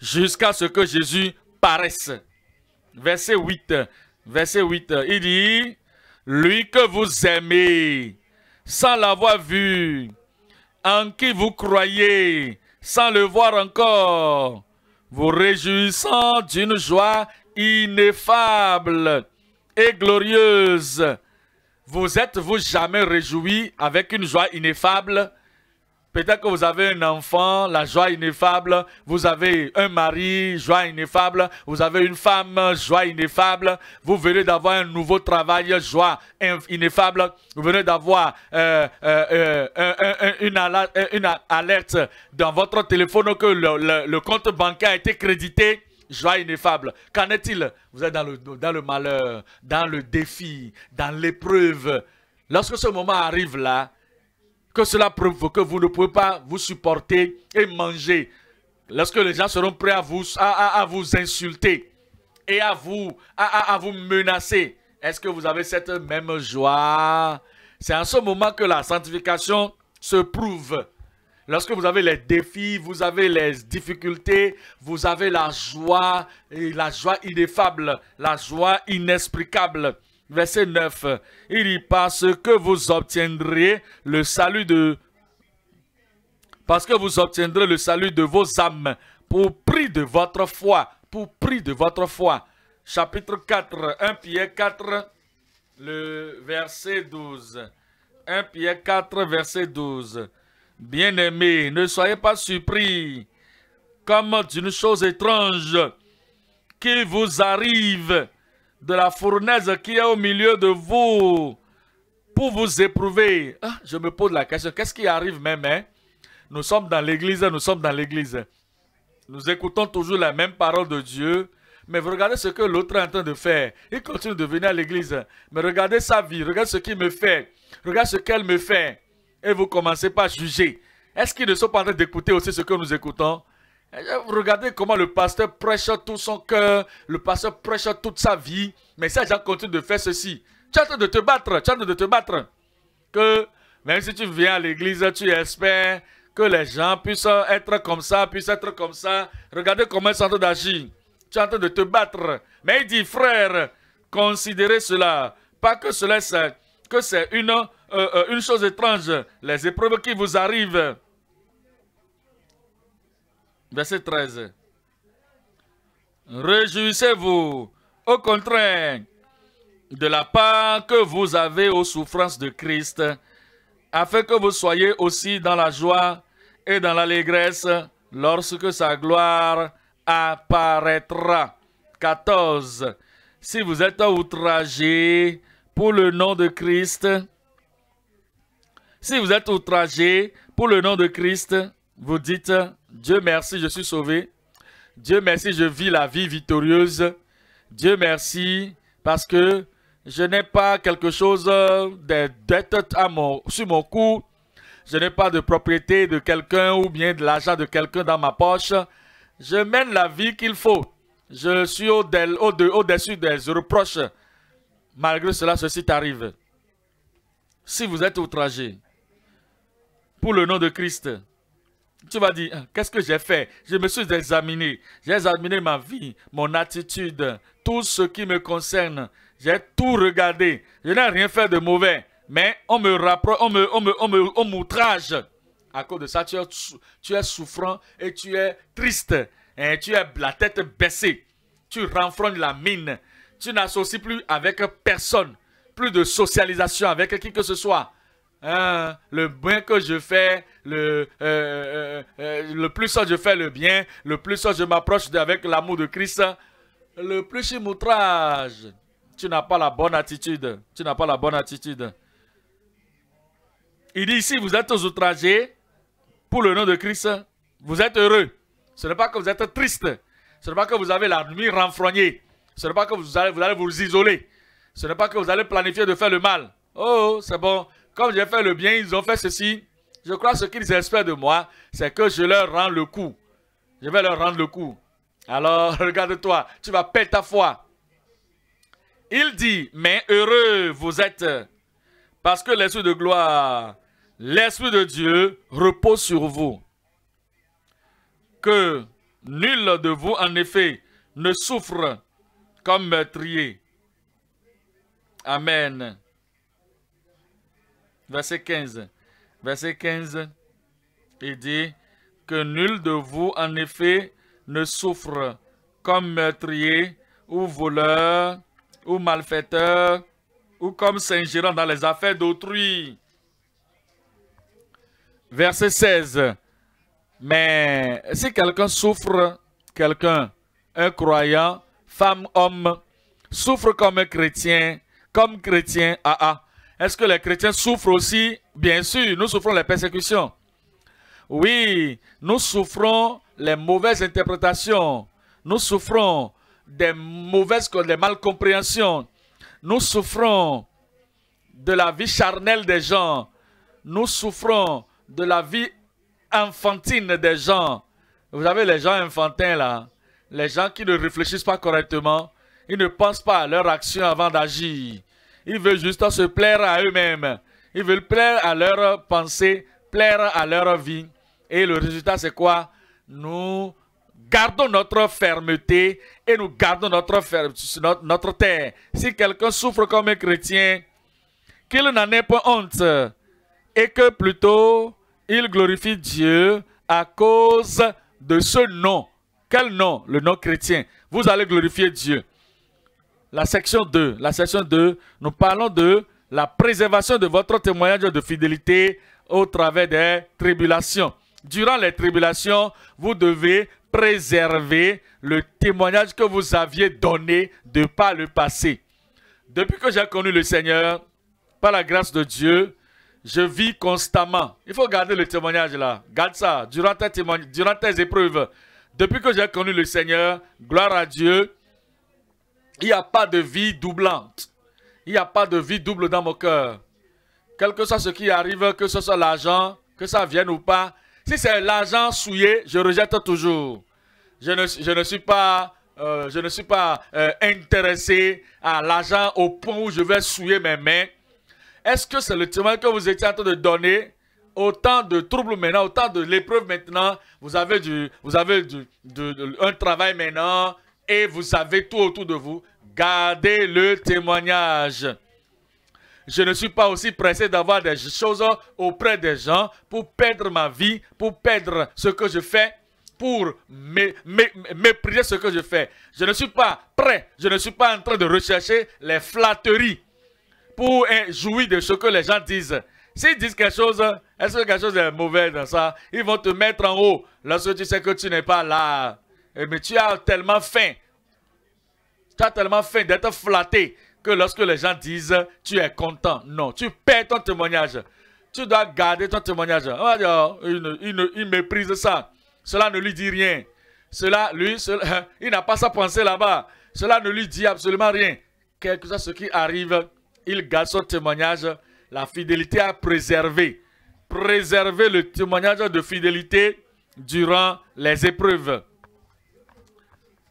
Jusqu'à ce que Jésus paraisse. Verset 8. Verset 8, euh, il dit, lui que vous aimez, sans l'avoir vu, en qui vous croyez, sans le voir encore, vous réjouissant d'une joie ineffable et glorieuse. Vous êtes-vous jamais réjoui avec une joie ineffable Peut-être que vous avez un enfant, la joie ineffable. Vous avez un mari, joie ineffable. Vous avez une femme, joie ineffable. Vous venez d'avoir un nouveau travail, joie ineffable. Vous venez d'avoir euh, euh, euh, une, alerte dans votre téléphone que le, compte bancaire a été crédité. Joie ineffable. Qu'en est-il Vous êtes dans le malheur, dans le défi, dans l'épreuve. Lorsque ce moment arrive là, que cela prouve que vous ne pouvez pas vous supporter et manger. Lorsque les gens seront prêts à vous, à, vous insulter et à vous, à, vous menacer, est-ce que vous avez cette même joie C'est en ce moment que la sanctification se prouve. Lorsque vous avez les défis, vous avez les difficultés, vous avez la joie, et la joie ineffable, la joie inexplicable verset 9, il dit parce que vous obtiendrez le salut de parce que vous obtiendrez le salut de vos âmes pour prix de votre foi, pour prix de votre foi. Chapitre 4, 1 Pierre 4, le verset 12. 1 Pierre 4, verset 12. Bien-aimés, ne soyez pas surpris comme d'une chose étrange qui vous arrive de la fournaise qui est au milieu de vous pour vous éprouver. Ah, je me pose la question, qu'est-ce qui arrive même hein? Nous sommes dans l'église, nous sommes dans l'église. Nous écoutons toujours la même parole de Dieu. Mais regardez ce que l'autre est en train de faire. Il continue de venir à l'église. Mais regardez sa vie, regardez ce qu'il me fait. regardez ce qu'elle me fait. Et vous commencez par juger. Est-ce qu'ils ne sont pas en train d'écouter aussi ce que nous écoutons euh, regardez comment le pasteur prêche tout son cœur, le pasteur prêche toute sa vie, mais ces gens continuent de faire ceci. Tu es en de te battre, tu es de te battre. Que même si tu viens à l'église, tu espères que les gens puissent être comme ça, puissent être comme ça. Regardez comment ils sont en train d'agir. Tu es en train de te battre. Mais il dit, frère, considérez cela. Pas que cela, que c'est une, euh, euh, une chose étrange. Les épreuves qui vous arrivent Verset 13. Réjouissez-vous, au contraire, de la part que vous avez aux souffrances de Christ, afin que vous soyez aussi dans la joie et dans l'allégresse lorsque sa gloire apparaîtra. 14. Si vous êtes outragé pour le nom de Christ, si vous êtes outragé pour le nom de Christ, vous dites, Dieu merci, je suis sauvé. Dieu merci, je vis la vie victorieuse. Dieu merci, parce que je n'ai pas quelque chose euh, de dette sur mon cou. Je n'ai pas de propriété de quelqu'un ou bien de l'argent de quelqu'un dans ma poche. Je mène la vie qu'il faut. Je suis au-dessus au de, des reproches. Malgré cela, ceci t'arrive. Si vous êtes outragé, pour le nom de Christ, tu vas dire, qu'est-ce que j'ai fait Je me suis examiné. J'ai examiné ma vie, mon attitude, tout ce qui me concerne. J'ai tout regardé. Je n'ai rien fait de mauvais. Mais on me rapproche, on me, on me, on m'outrage. À cause de ça, tu es, souffrant et tu es triste. Et tu as la tête baissée. Tu renfrognes la mine. Tu n'associes plus avec personne. Plus de socialisation avec qui que ce soit. Hein, le bien que je fais, le, euh, euh, euh, le plus je fais le bien, le plus je m'approche avec l'amour de Christ, le plus je m'outrage. Tu n'as pas la bonne attitude. Tu n'as pas la bonne attitude. Il dit ici, vous êtes outragé pour le nom de Christ. Vous êtes heureux. Ce n'est pas que vous êtes triste. Ce n'est pas que vous avez la nuit renfrognée. Ce n'est pas que vous allez vous isoler. Ce n'est pas que vous allez planifier de faire le mal. Oh, c'est bon, comme j'ai fait le bien, ils ont fait ceci. Je crois que ce qu'ils espèrent de moi, c'est que je leur rends le coup. Je vais leur rendre le coup. Alors, regarde-toi, tu vas perdre ta foi. Il dit, mais heureux vous êtes, parce que l'Esprit de gloire, l'Esprit de Dieu repose sur vous. Que nul de vous, en effet, ne souffre comme meurtrier. Amen verset 15. Verset 15, il dit que nul de vous, en effet, ne souffre comme meurtrier ou voleur ou malfaiteur ou comme s'ingérant dans les affaires d'autrui. Verset 16. Mais si quelqu'un souffre, quelqu'un, un croyant, femme, homme, souffre comme un chrétien, comme chrétien, ah ah, est-ce que les chrétiens souffrent aussi Bien sûr, nous souffrons les persécutions. Oui, nous souffrons les mauvaises interprétations. Nous souffrons des mauvaises, des malcompréhensions. Nous souffrons de la vie charnelle des gens. Nous souffrons de la vie enfantine des gens. Vous avez les gens enfantins là, les gens qui ne réfléchissent pas correctement, ils ne pensent pas à leur action avant d'agir. Ils veulent juste se plaire à eux-mêmes. Ils veulent plaire à leurs pensées, plaire à leur vie. Et le résultat, c'est quoi Nous gardons notre fermeté et nous gardons notre, notre terre. Si quelqu'un souffre comme un chrétien, qu'il n'en ait pas honte et que plutôt il glorifie Dieu à cause de ce nom. Quel nom Le nom chrétien. Vous allez glorifier Dieu la section 2. La 2, nous parlons de la préservation de votre témoignage de fidélité au travers des tribulations. Durant les tribulations, vous devez préserver le témoignage que vous aviez donné de par le passé. Depuis que j'ai connu le Seigneur, par la grâce de Dieu, je vis constamment. Il faut garder le témoignage là. Garde ça. Durant tes, Durant tes épreuves, depuis que j'ai connu le Seigneur, gloire à Dieu, il n'y a pas de vie doublante. Il n'y a pas de vie double dans mon cœur. Quel que soit ce qui arrive, que ce soit l'argent, que ça vienne ou pas, si c'est l'argent souillé, je rejette toujours. Je ne, suis pas, je ne suis pas euh, euh, intéressé à l'argent au point où je vais souiller mes mains. Est-ce que c'est le témoin que vous étiez en train de donner Autant de troubles maintenant, autant de l'épreuve maintenant. Vous avez, du, vous avez un travail maintenant, et vous savez tout autour de vous, gardez le témoignage. Je ne suis pas aussi pressé d'avoir des choses auprès des gens pour perdre ma vie, pour perdre ce que je fais, pour mépriser ce que je fais. Je ne suis pas prêt, je ne suis pas en train de rechercher les flatteries pour jouir de ce que les gens disent. S'ils disent quelque chose, est-ce que quelque chose est mauvais dans ça Ils vont te mettre en haut lorsque tu sais que tu n'es pas là. Eh, mais tu as tellement faim. Tu as tellement faim d'être flatté que lorsque les gens disent tu es content, non, tu perds ton témoignage. Tu dois garder ton témoignage. Oh, il, méprise ça. Cela ne lui dit rien. Cela, lui, il n'a pas sa pensée là-bas. Cela ne lui dit absolument rien. Quelque chose ce qui arrive, il garde son témoignage. La fidélité à préserver. Préserver le témoignage de fidélité durant les épreuves.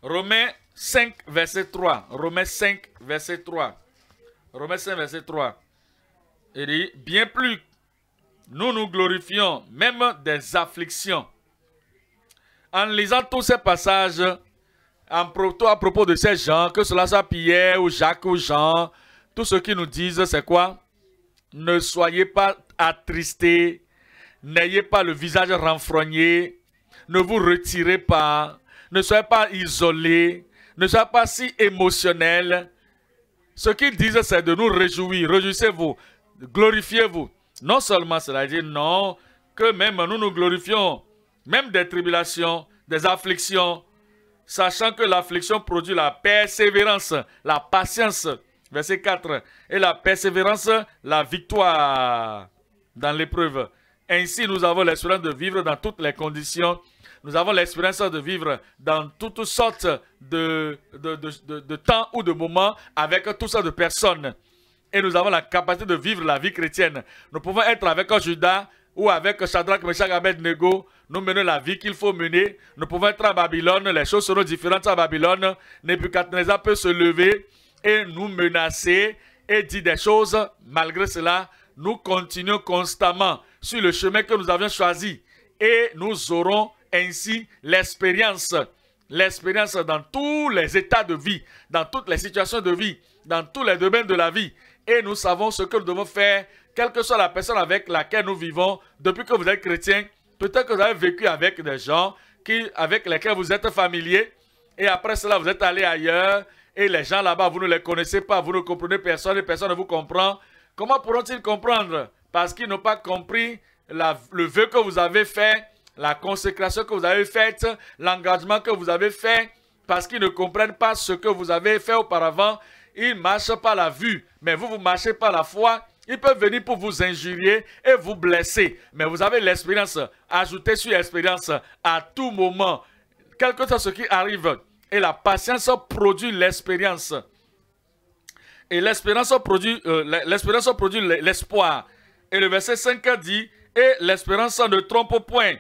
Romains 5, verset 3. Romains 5, verset 3. Romains 5, verset 3. Il dit, bien plus, nous nous glorifions même des afflictions. En lisant tous ces passages, en, à propos de ces gens, que cela soit Pierre ou Jacques ou Jean, tout ce qui nous disent, c'est quoi Ne soyez pas attristés, n'ayez pas le visage renfrogné, ne vous retirez pas, ne soyez pas isolés. Ne soyez pas si émotionnels. Ce qu'ils disent, c'est de nous réjouir. Réjouissez-vous. Glorifiez-vous. Non seulement cela dit, non, que même nous nous glorifions, même des tribulations, des afflictions, sachant que l'affliction produit la persévérance, la patience. Verset 4. Et la persévérance, la victoire dans l'épreuve. Ainsi, nous avons l'assurance de vivre dans toutes les conditions nous avons l'expérience de vivre dans toutes sortes de, de, de, temps ou de moments avec toutes sortes de personnes. Et nous avons la capacité de vivre la vie chrétienne. Nous pouvons être avec un Judas ou avec Shadrach, Meshach, Abednego, nous menons la vie qu'il faut mener. Nous pouvons être à Babylone, les choses seront différentes à Babylone. Nebuchadnezzar peut se lever et nous menacer et dire des choses. Malgré cela, nous continuons constamment sur le chemin que nous avions choisi et nous aurons ainsi l'expérience, l'expérience dans tous les états de vie, dans toutes les situations de vie, dans tous les domaines de la vie. Et nous savons ce que nous devons faire, quelle que soit la personne avec laquelle nous vivons, depuis que vous êtes chrétien, peut-être que vous avez vécu avec des gens qui, avec lesquels vous êtes familier, et après cela, vous êtes allé ailleurs, et les gens là-bas, vous ne les connaissez pas, vous ne comprenez personne, et personne ne vous comprend. Comment pourront-ils comprendre Parce qu'ils n'ont pas compris le vœu que vous avez fait la consécration que vous avez faite, l'engagement que vous avez fait, parce qu'ils ne comprennent pas ce que vous avez fait auparavant. Ils marchent pas la vue, mais vous, vous marchez par la foi. Ils peuvent venir pour vous injurier et vous blesser. Mais vous avez l'expérience. Ajoutez sur l'expérience à tout moment. Quel que soit ce qui arrive. Et la patience produit l'expérience. Et l'espérance produit euh, produit l'espoir. Et le verset 5 dit, et l'espérance ne trompe point,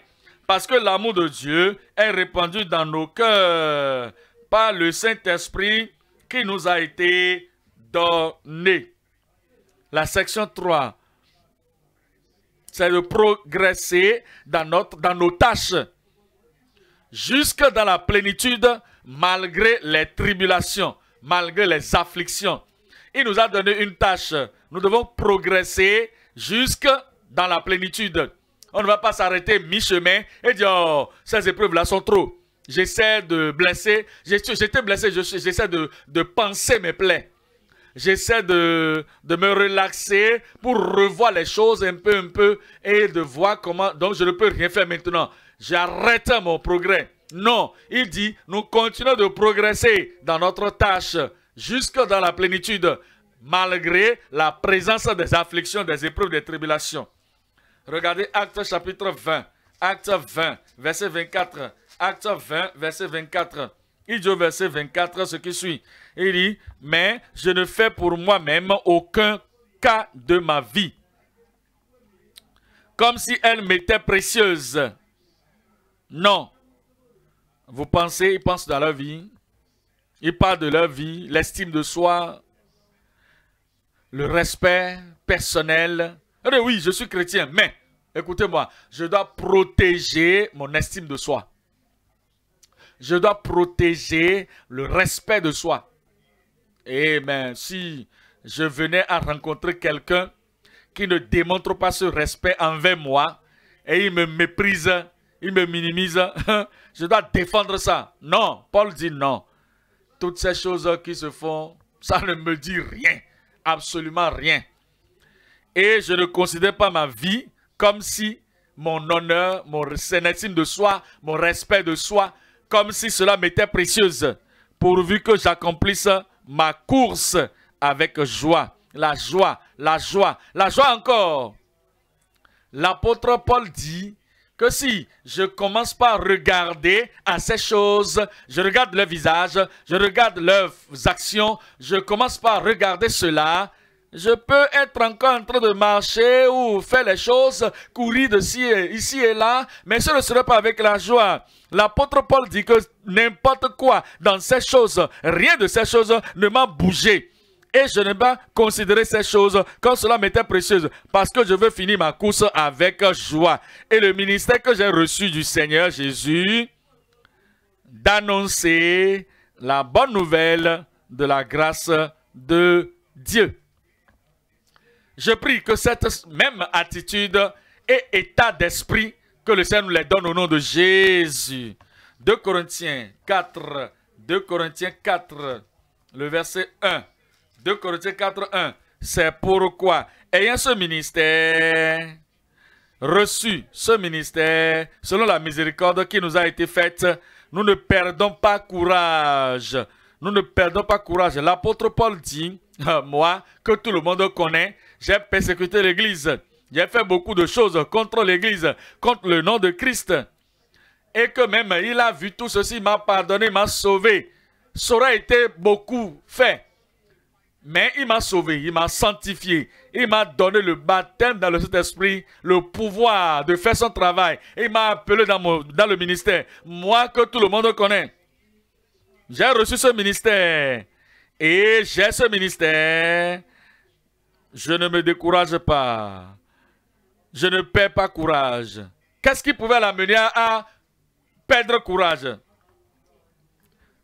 parce que l'amour de Dieu est répandu dans nos cœurs par le Saint-Esprit qui nous a été donné. La section 3, c'est de progresser dans, notre, dans nos tâches, jusque dans la plénitude, malgré les tribulations, malgré les afflictions. Il nous a donné une tâche. Nous devons progresser jusque dans la plénitude. On ne va pas s'arrêter mi-chemin et dire, oh, ces épreuves-là sont trop. J'essaie de blesser. J'étais blessé, j'essaie de, de penser mes plaies. J'essaie de, de me relaxer pour revoir les choses un peu, un peu et de voir comment. Donc, je ne peux rien faire maintenant. J'arrête mon progrès. Non, il dit, nous continuons de progresser dans notre tâche jusque dans la plénitude, malgré la présence des afflictions, des épreuves, des tribulations. Regardez Acte chapitre 20. Acte 20, verset 24. Acte 20, verset 24. Il dit au verset 24 ce qui suit. Il dit, mais je ne fais pour moi-même aucun cas de ma vie, comme si elle m'était précieuse. Non. Vous pensez, il pense dans la vie, Il parle de leur vie, l'estime de soi, le respect personnel, eh oui, je suis chrétien, mais écoutez-moi, je dois protéger mon estime de soi. Je dois protéger le respect de soi. Et eh mais si je venais à rencontrer quelqu'un qui ne démontre pas ce respect envers moi et il me méprise, il me minimise, je dois défendre ça. Non, Paul dit non. Toutes ces choses qui se font, ça ne me dit rien, absolument rien. Et je ne considère pas ma vie comme si mon honneur, mon estime de soi, mon respect de soi, comme si cela m'était précieuse, pourvu que j'accomplisse ma course avec joie. La joie, la joie, la joie encore. L'apôtre Paul dit que si je commence par regarder à ces choses, je regarde leur visage, je regarde leurs actions, je commence par regarder cela, je peux être encore en train de marcher ou faire les choses, courir de ci et, ici et là, mais ce ne serait pas avec la joie. L'apôtre Paul dit que n'importe quoi dans ces choses, rien de ces choses ne m'a bougé. Et je n'ai pas considéré ces choses comme cela m'était précieuse, parce que je veux finir ma course avec joie. Et le ministère que j'ai reçu du Seigneur Jésus, d'annoncer la bonne nouvelle de la grâce de Dieu. Je prie que cette même attitude et état d'esprit que le Seigneur nous les donne au nom de Jésus. 2 Corinthiens 4, 2 Corinthiens 4, le verset 1. 2 Corinthiens 4, 1. C'est pourquoi, ayant ce ministère, reçu ce ministère, selon la miséricorde qui nous a été faite, nous ne perdons pas courage. Nous ne perdons pas courage. L'apôtre Paul dit, moi, que tout le monde connaît, j'ai persécuté l'Église. J'ai fait beaucoup de choses contre l'Église, contre le nom de Christ. Et que même il a vu tout ceci, m'a pardonné, m'a sauvé. Ça aurait été beaucoup fait. Mais il m'a sauvé, il m'a sanctifié, il m'a donné le baptême dans le Saint-Esprit, le pouvoir de faire son travail. Il m'a appelé dans, dans le ministère, moi que tout le monde connaît. J'ai reçu ce ministère et j'ai ce ministère je ne me décourage pas. Je ne perds pas courage. Qu'est-ce qui pouvait l'amener à perdre courage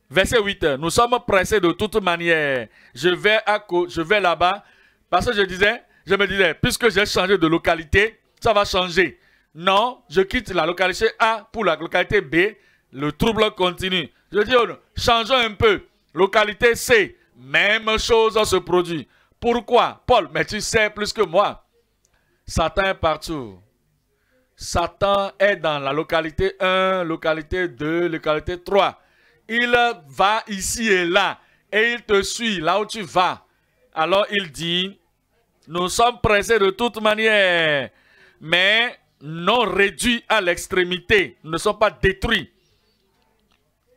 Verset 8. Nous sommes pressés de toute manière. Je vais, je vais là-bas parce que je disais, je me disais, puisque j'ai changé de localité, ça va changer. Non, je quitte la localité A pour la localité B. Le trouble continue. Je dis, oh, changeons un peu. Localité C, même chose se produit. Pourquoi Paul, mais tu sais plus que moi. Satan est partout. Satan est dans la localité 1, localité 2, localité 3. Il va ici et là et il te suit là où tu vas. Alors il dit, nous sommes pressés de toute manière, mais non réduits à l'extrémité, ne sont pas détruits.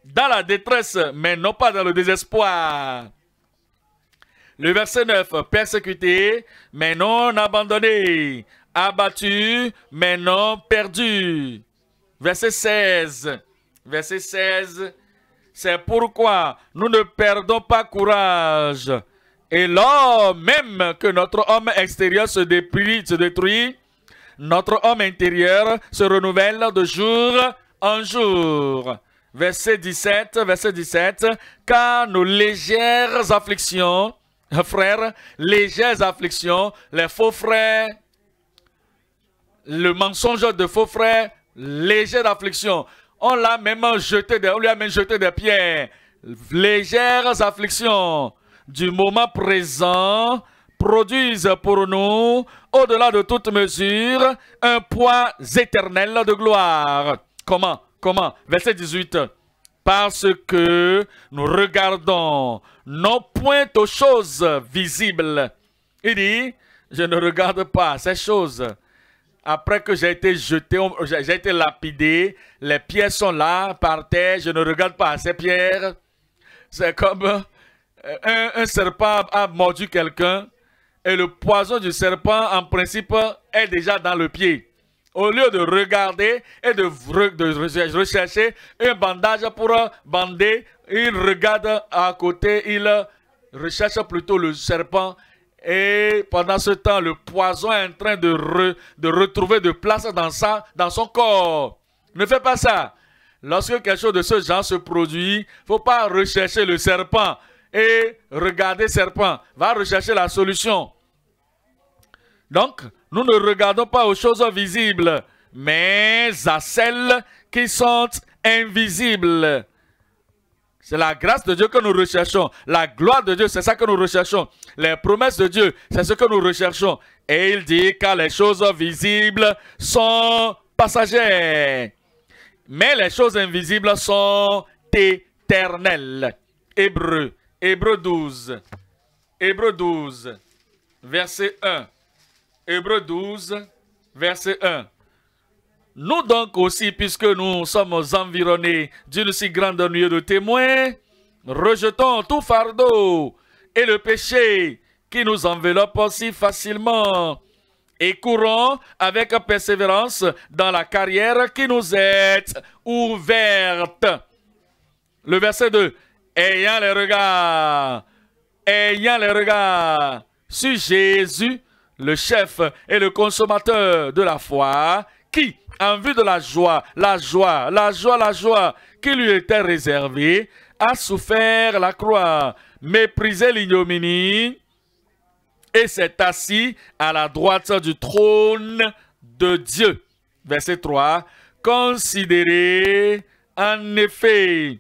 Dans la détresse, mais non pas dans le désespoir. Le verset 9, persécuté, mais non abandonné, abattu, mais non perdu. Verset 16, verset 16, c'est pourquoi nous ne perdons pas courage. Et lors même que notre homme extérieur se détruit, se détruit, notre homme intérieur se renouvelle de jour en jour. Verset 17, verset 17, car nos légères afflictions frères, légères afflictions, les faux frères, le mensonge de faux frères, légères afflictions. On l'a même jeté, on lui a même jeté des pierres. Légères afflictions du moment présent produisent pour nous, au-delà de toute mesure, un poids éternel de gloire. Comment Comment Verset 18 parce que nous regardons non point aux choses visibles. Il dit, je ne regarde pas ces choses. Après que j'ai été jeté, j'ai été lapidé, les pierres sont là, par terre, je ne regarde pas ces pierres. C'est comme euh, un, un, serpent a mordu quelqu'un et le poison du serpent, en principe, est déjà dans le pied au lieu de regarder et de, de rechercher un bandage pour bander, il regarde à côté, il recherche plutôt le serpent. Et pendant ce temps, le poison est en train de, de retrouver de place dans, dans son corps. Ne fais pas ça. Lorsque quelque chose de ce genre se produit, il ne faut pas rechercher le serpent et regarder serpent. Va rechercher la solution. Donc, nous ne regardons pas aux choses visibles, mais à celles qui sont invisibles. C'est la grâce de Dieu que nous recherchons. La gloire de Dieu, c'est ça que nous recherchons. Les promesses de Dieu, c'est ce que nous recherchons. Et il dit car les choses visibles sont passagères. Mais les choses invisibles sont éternelles. Hébreu, Hébreu 12. Hébreu 12, verset 1. Hébreu 12, verset 1. Nous donc aussi, puisque nous sommes environnés d'une si grande nuée de témoins, rejetons tout fardeau et le péché qui nous enveloppe aussi facilement et courons avec persévérance dans la carrière qui nous est ouverte. Le verset 2. Ayant les regards, ayant les regards sur Jésus, le chef et le consommateur de la foi, qui, en vue de la joie, la joie, la joie, la joie qui lui était réservée, a souffert la croix, méprisé l'ignominie et s'est assis à la droite du trône de Dieu. Verset 3. Considérez en effet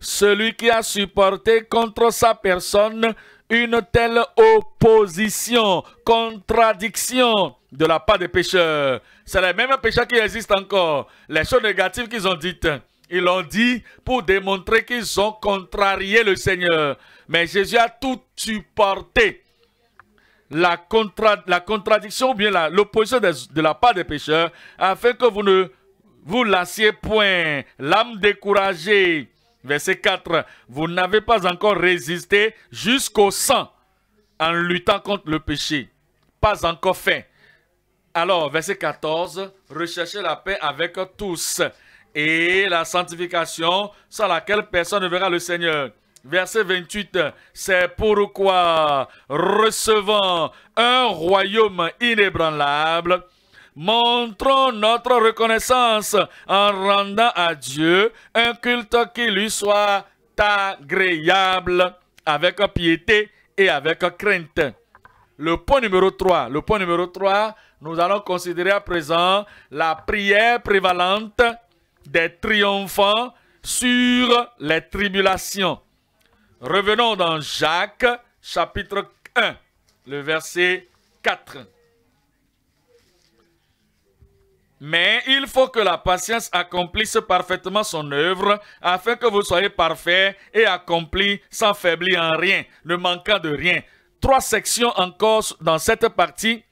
celui qui a supporté contre sa personne une telle opposition, contradiction de la part des pécheurs. C'est la même pécheurs qui existe encore. Les choses négatives qu'ils ont dites, ils l'ont dit pour démontrer qu'ils ont contrarié le Seigneur. Mais Jésus a tout supporté. La, contra la contradiction ou bien l'opposition de la part des pécheurs afin que vous ne vous lassiez point l'âme découragée Verset 4. Vous n'avez pas encore résisté jusqu'au sang en luttant contre le péché. Pas encore fait. Alors, verset 14. Recherchez la paix avec tous et la sanctification sans laquelle personne ne verra le Seigneur. Verset 28, c'est pourquoi recevant un royaume inébranlable, Montrons notre reconnaissance en rendant à Dieu un culte qui lui soit agréable, avec piété et avec crainte. Le point numéro 3, le point numéro 3, nous allons considérer à présent la prière prévalente des triomphants sur les tribulations. Revenons dans Jacques chapitre 1, le verset 4. Mais il faut que la patience accomplisse parfaitement son œuvre, afin que vous soyez parfait et accompli sans faiblir en rien, ne manquant de rien. Trois sections encore dans cette partie.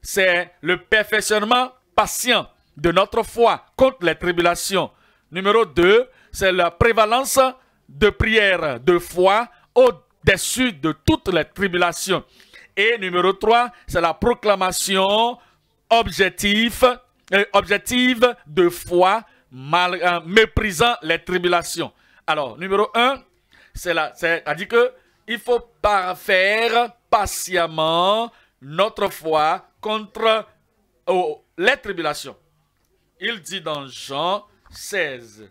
C'est le perfectionnement patient de notre foi contre les tribulations. Numéro 2, c'est la prévalence de prière, de foi au-dessus de toutes les tribulations. Et numéro 3, c'est la proclamation objective. Euh, objectif de foi, euh, méprisant les tribulations. Alors, numéro 1, c'est-à-dire qu'il faut faire patiemment notre foi contre euh, les tribulations. Il dit dans Jean 16,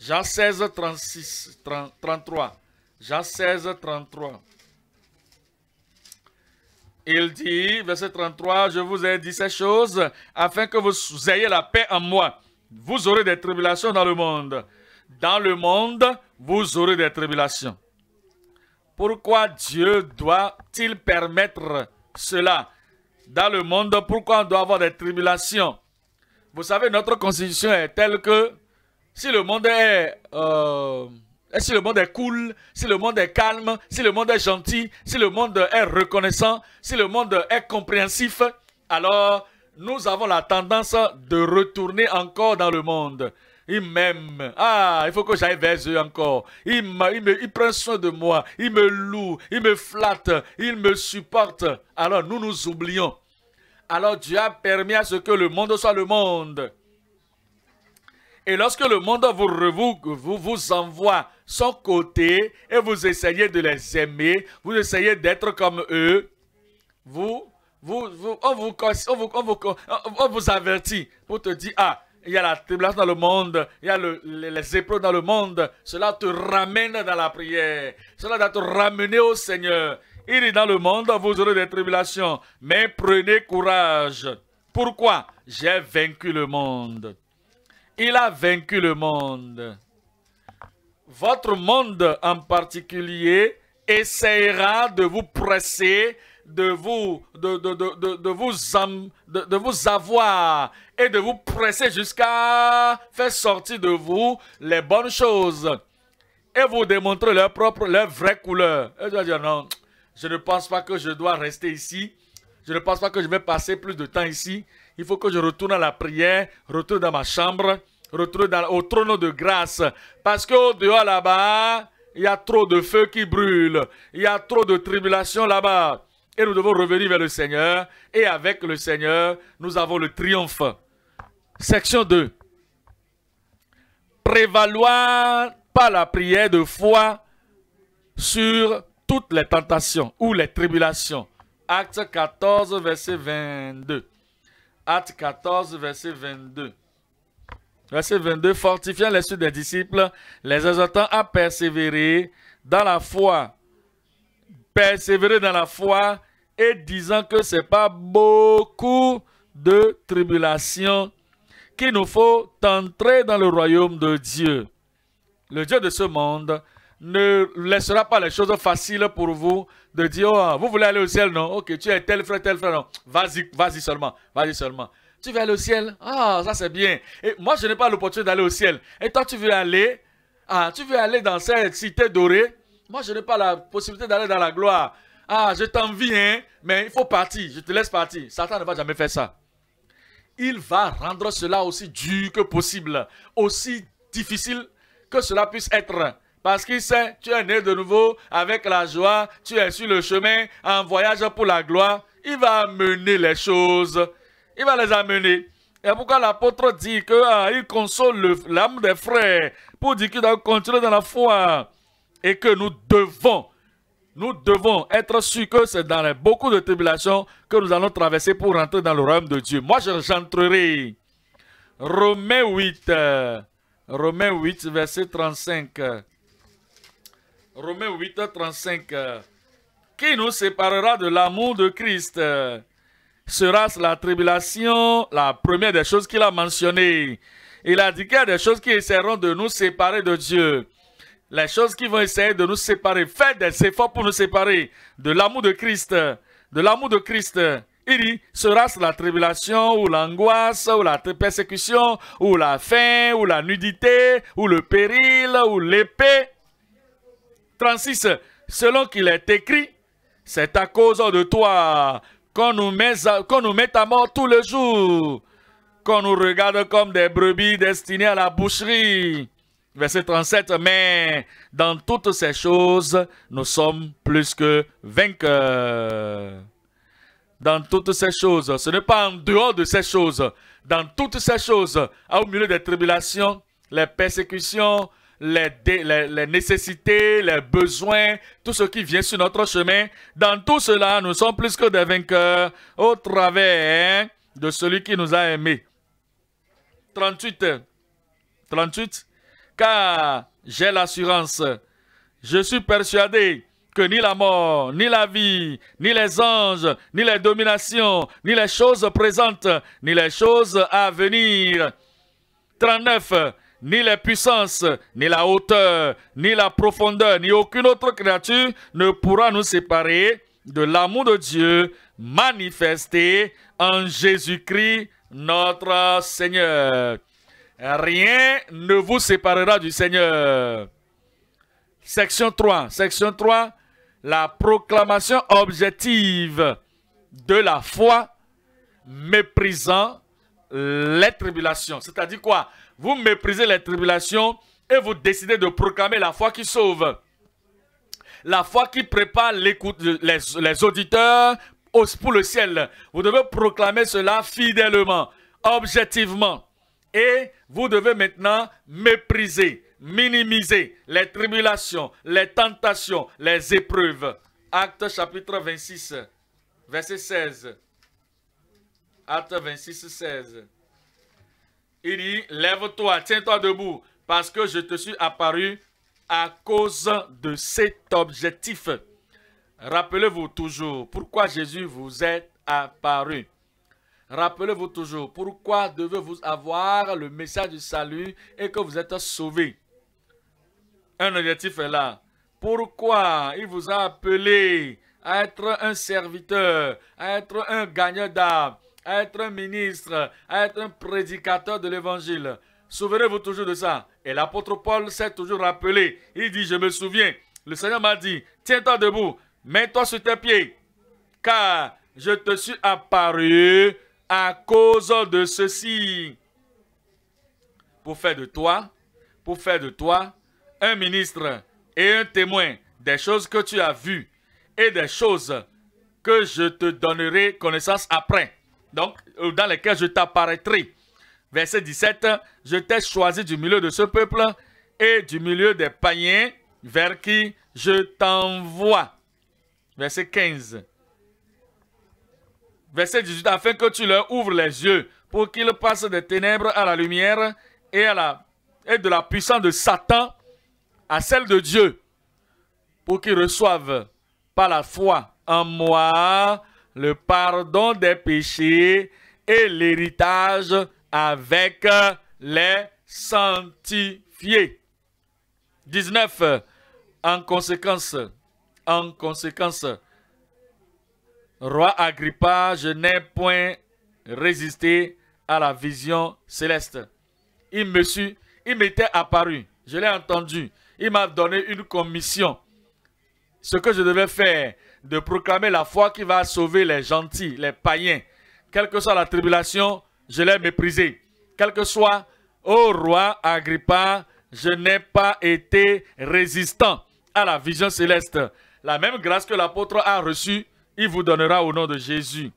Jean 16, 36, 33, Jean 16, 33, il dit, verset 33, je vous ai dit ces choses afin que vous ayez la paix en moi. Vous aurez des tribulations dans le monde. Dans le monde, vous aurez des tribulations. Pourquoi Dieu doit-il permettre cela dans le monde Pourquoi on doit avoir des tribulations Vous savez, notre constitution est telle que si le monde est... Euh, si le monde est cool, si le monde est calme, si le monde est gentil, si le monde est reconnaissant, si le monde est compréhensif, alors nous avons la tendance de retourner encore dans le monde. Il m'aime. Ah, il faut que j'aille vers eux encore. Il, il prend soin de moi. Il me loue. Il me flatte. Il me supporte. Alors nous nous oublions. Alors Dieu a permis à ce que le monde soit le monde. Et lorsque le monde vous, vous, vous, envoie son côté et vous essayez de les aimer, vous essayez d'être comme eux, vous, vous, vous, on, vous, on, vous, on, avertit pour te dire, ah, il y a la tribulation dans le monde, il y a les, épreuves dans le monde. Cela te ramène dans la prière. Cela doit te ramener au Seigneur. Il est dans le monde, vous aurez des tribulations. Mais prenez courage. Pourquoi J'ai vaincu le monde. Il a vaincu le monde. Votre monde en particulier essaiera de vous presser, de vous, de, de vous, avoir et de vous presser jusqu'à faire sortir de vous les bonnes choses et vous démontrer leur propre, leur vraie couleur. Et je dire non, je ne pense pas que je dois rester ici. Je ne pense pas que je vais passer plus de temps ici. Il faut que je retourne à la prière, retourne dans ma chambre, retourne au trône de grâce. Parce qu'au dehors là-bas, il y a trop de feu qui brûlent. Il y a trop de tribulations là-bas. Et nous devons revenir vers le Seigneur. Et avec le Seigneur, nous avons le triomphe. Section 2. Prévaloir par la prière de foi sur toutes les tentations ou les tribulations. Acte 14, verset 22. Acte 14, verset 22. Verset 22, fortifiant les suites des disciples, les exhortant à persévérer dans la foi. Persévérer dans la foi et disant que ce n'est pas beaucoup de tribulations qu'il nous faut entrer dans le royaume de Dieu. Le Dieu de ce monde ne laissera pas les choses faciles pour vous de dire, oh, vous voulez aller au ciel, non Ok, tu es tel frère, tel frère, non Vas-y, vas-y seulement, vas-y seulement. Tu veux aller au ciel Ah, ça c'est bien. Et moi, je n'ai pas l'opportunité d'aller au ciel. Et toi, tu veux aller Ah, tu veux aller dans cette cité dorée Moi, je n'ai pas la possibilité d'aller dans la gloire. Ah, je t'envie, hein, mais il faut partir, je te laisse partir. Satan ne va jamais faire ça. Il va rendre cela aussi dur que possible, aussi difficile que cela puisse être. Parce qu'il sait, tu es né de nouveau avec la joie, tu es sur le chemin en voyage pour la gloire. Il va amener les choses. Il va les amener. Et pourquoi l'apôtre dit qu'il ah, console l'âme des frères pour dire qu'il doit continuer dans la foi et que nous devons, nous devons être sûrs que c'est dans les beaucoup de tribulations que nous allons traverser pour rentrer dans le royaume de Dieu. Moi, j'entrerai. Romains 8, euh, Romains 8, verset 35. Romains 8 35 euh, Qui nous séparera de l'amour de Christ euh, Sera ce la tribulation, la première des choses qu'il a mentionnées. Il a dit qu'il y a des choses qui essaieront de nous séparer de Dieu. Les choses qui vont essayer de nous séparer. Faites des efforts pour nous séparer de l'amour de Christ. De l'amour de Christ. Il dit, sera-ce la tribulation ou l'angoisse ou la persécution ou la faim ou la nudité ou le péril ou l'épée 36, selon qu'il est écrit, c'est à cause de toi qu'on nous, nous, met à mort tous les jours qu'on nous regarde comme des brebis destinées à la boucherie. Verset 37, mais dans toutes ces choses, nous sommes plus que vainqueurs. Dans toutes ces choses, ce n'est pas en dehors de ces choses, dans toutes ces choses, au milieu des tribulations, les persécutions, les, nécessités, les besoins, tout ce qui vient sur notre chemin. Dans tout cela, nous sommes plus que des vainqueurs au travers de celui qui nous a aimés. 38. 38. Car j'ai l'assurance, je suis persuadé que ni la mort, ni la vie, ni les anges, ni les dominations, ni les choses présentes, ni les choses à venir. 39 ni les puissances, ni la hauteur, ni la profondeur, ni aucune autre créature ne pourra nous séparer de l'amour de Dieu manifesté en Jésus-Christ notre Seigneur. Rien ne vous séparera du Seigneur. Section 3. Section 3. La proclamation objective de la foi méprisant les tribulations. C'est-à-dire quoi vous méprisez les tribulations et vous décidez de proclamer la foi qui sauve. La foi qui prépare les, auditeurs pour le ciel. Vous devez proclamer cela fidèlement, objectivement. Et vous devez maintenant mépriser, minimiser les tribulations, les tentations, les épreuves. Acte chapitre 26, verset 16. Acte 26, 16. Il dit, lève-toi, tiens-toi debout, parce que je te suis apparu à cause de cet objectif. Rappelez-vous toujours pourquoi Jésus vous est apparu. Rappelez-vous toujours pourquoi devez-vous avoir le message du salut et que vous êtes sauvé. Un objectif est là. Pourquoi il vous a appelé à être un serviteur, à être un gagnant d'âme, être un ministre, être un prédicateur de l'évangile. Souvenez-vous toujours de ça. Et l'apôtre Paul s'est toujours rappelé. Il dit, je me souviens, le Seigneur m'a dit, tiens-toi debout, mets-toi sur tes pieds, car je te suis apparu à cause de ceci. Pour faire de toi, pour faire de toi un ministre et un témoin des choses que tu as vues et des choses que je te donnerai connaissance après donc euh, dans lesquels je t'apparaîtrai. Verset 17, je t'ai choisi du milieu de ce peuple et du milieu des païens vers qui je t'envoie. Verset 15. Verset 18, afin que tu leur ouvres les yeux pour qu'ils passent des ténèbres à la lumière et, à la, et de la puissance de Satan à celle de Dieu, pour qu'ils reçoivent par la foi en moi le pardon des péchés et l'héritage avec les sanctifiés. 19. En conséquence, en conséquence, roi Agrippa, je n'ai point résisté à la vision céleste. Il me il m'était apparu, je l'ai entendu. Il m'a donné une commission. Ce que je devais faire, de proclamer la foi qui va sauver les gentils, les païens. Quelle que soit la tribulation, je l'ai méprisée. Quel que soit, ô roi Agrippa, je n'ai pas été résistant à la vision céleste. La même grâce que l'apôtre a reçue, il vous donnera au nom de Jésus.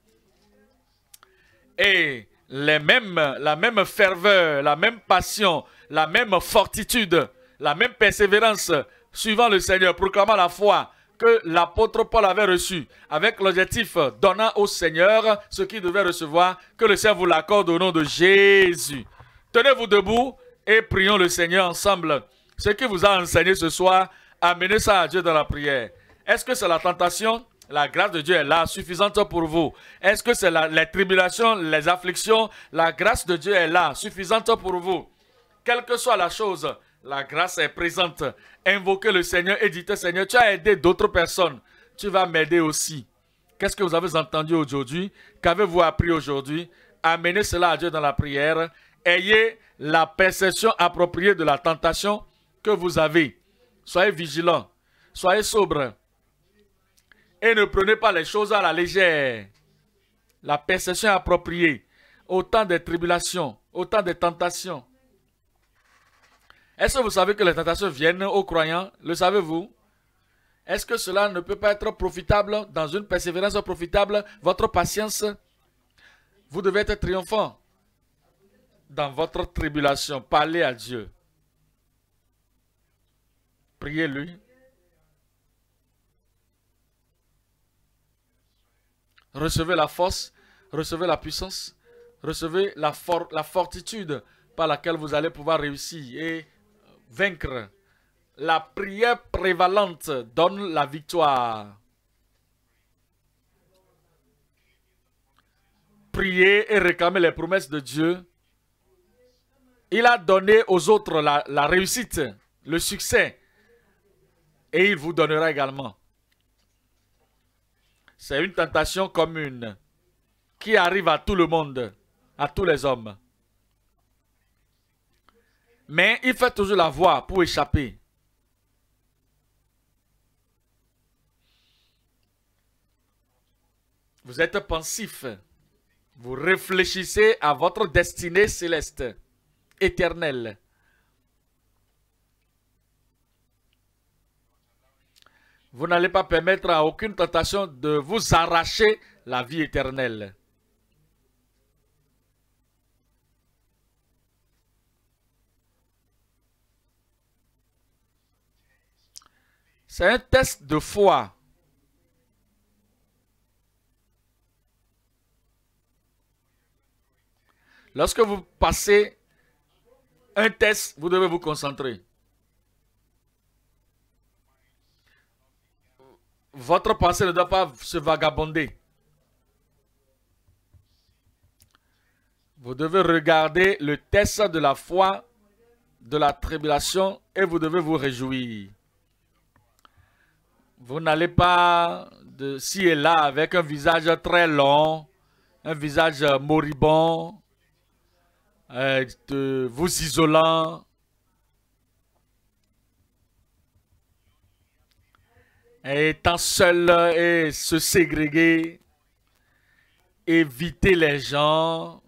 Et les mêmes, la même ferveur, la même passion, la même fortitude, la même persévérance, suivant le Seigneur, proclamant la foi, que l'apôtre Paul avait reçu, avec l'objectif donnant au Seigneur ce qu'il devait recevoir, que le Seigneur vous l'accorde au nom de Jésus. Tenez-vous debout et prions le Seigneur ensemble. Ce qui vous a enseigné ce soir, amenez ça à Dieu dans la prière. Est-ce que c'est la tentation la grâce de Dieu est là, suffisante pour vous. Est-ce que c'est les tribulations, les afflictions La grâce de Dieu est là, suffisante pour vous. Quelle que soit la chose, la grâce est présente. Invoquez le Seigneur et dites, Seigneur, tu as aidé d'autres personnes. Tu vas m'aider aussi. Qu'est-ce que vous avez entendu aujourd'hui Qu'avez-vous appris aujourd'hui Amenez cela à Dieu dans la prière. Ayez la perception appropriée de la tentation que vous avez. Soyez vigilants. Soyez sobre Et ne prenez pas les choses à la légère. La perception appropriée. Autant de tribulations, autant des tentations, est-ce que vous savez que les tentations viennent aux croyants Le savez-vous Est-ce que cela ne peut pas être profitable dans une persévérance profitable Votre patience, vous devez être triomphant dans votre tribulation. Parlez à Dieu. Priez-lui. Recevez la force, recevez la puissance, recevez la, force, la fortitude par laquelle vous allez pouvoir réussir et vaincre. La prière prévalente donne la victoire. Priez et réclamer les promesses de Dieu. Il a donné aux autres la réussite, le succès. Et il vous donnera également. C'est une tentation commune qui arrive à tout le monde, à tous les hommes. Mais il fait toujours la voie pour échapper. Vous êtes pensif. Vous réfléchissez à votre destinée céleste, éternelle. Vous n'allez pas permettre à aucune tentation de vous arracher la vie éternelle. C'est un test de foi. Lorsque vous passez un test, vous devez vous concentrer. Votre pensée ne doit pas se vagabonder. Vous devez regarder le test de la foi, de la tribulation, et vous devez vous réjouir. Vous n'allez pas de ci et là avec un visage très long, un visage moribond, euh, vous isolant. étant seul et se ségréguer, éviter les gens.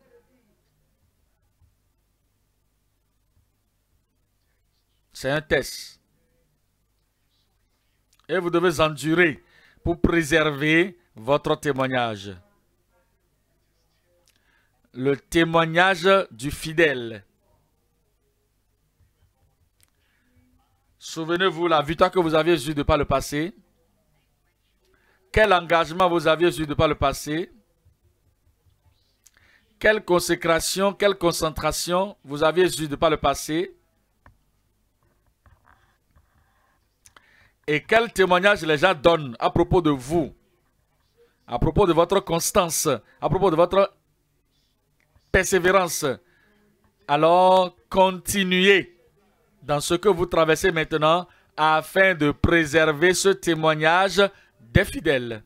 C'est un test et vous devez endurer pour préserver votre témoignage. Le témoignage du fidèle. Souvenez-vous la victoire que vous aviez eue de par le passé. Quel engagement vous aviez eu de par le passé. Quelle consécration, quelle concentration vous aviez eue de par le passé. et quel témoignage les gens donnent à propos de vous, à propos de votre constance, à propos de votre persévérance. Alors, continuez dans ce que vous traversez maintenant afin de préserver ce témoignage des fidèles.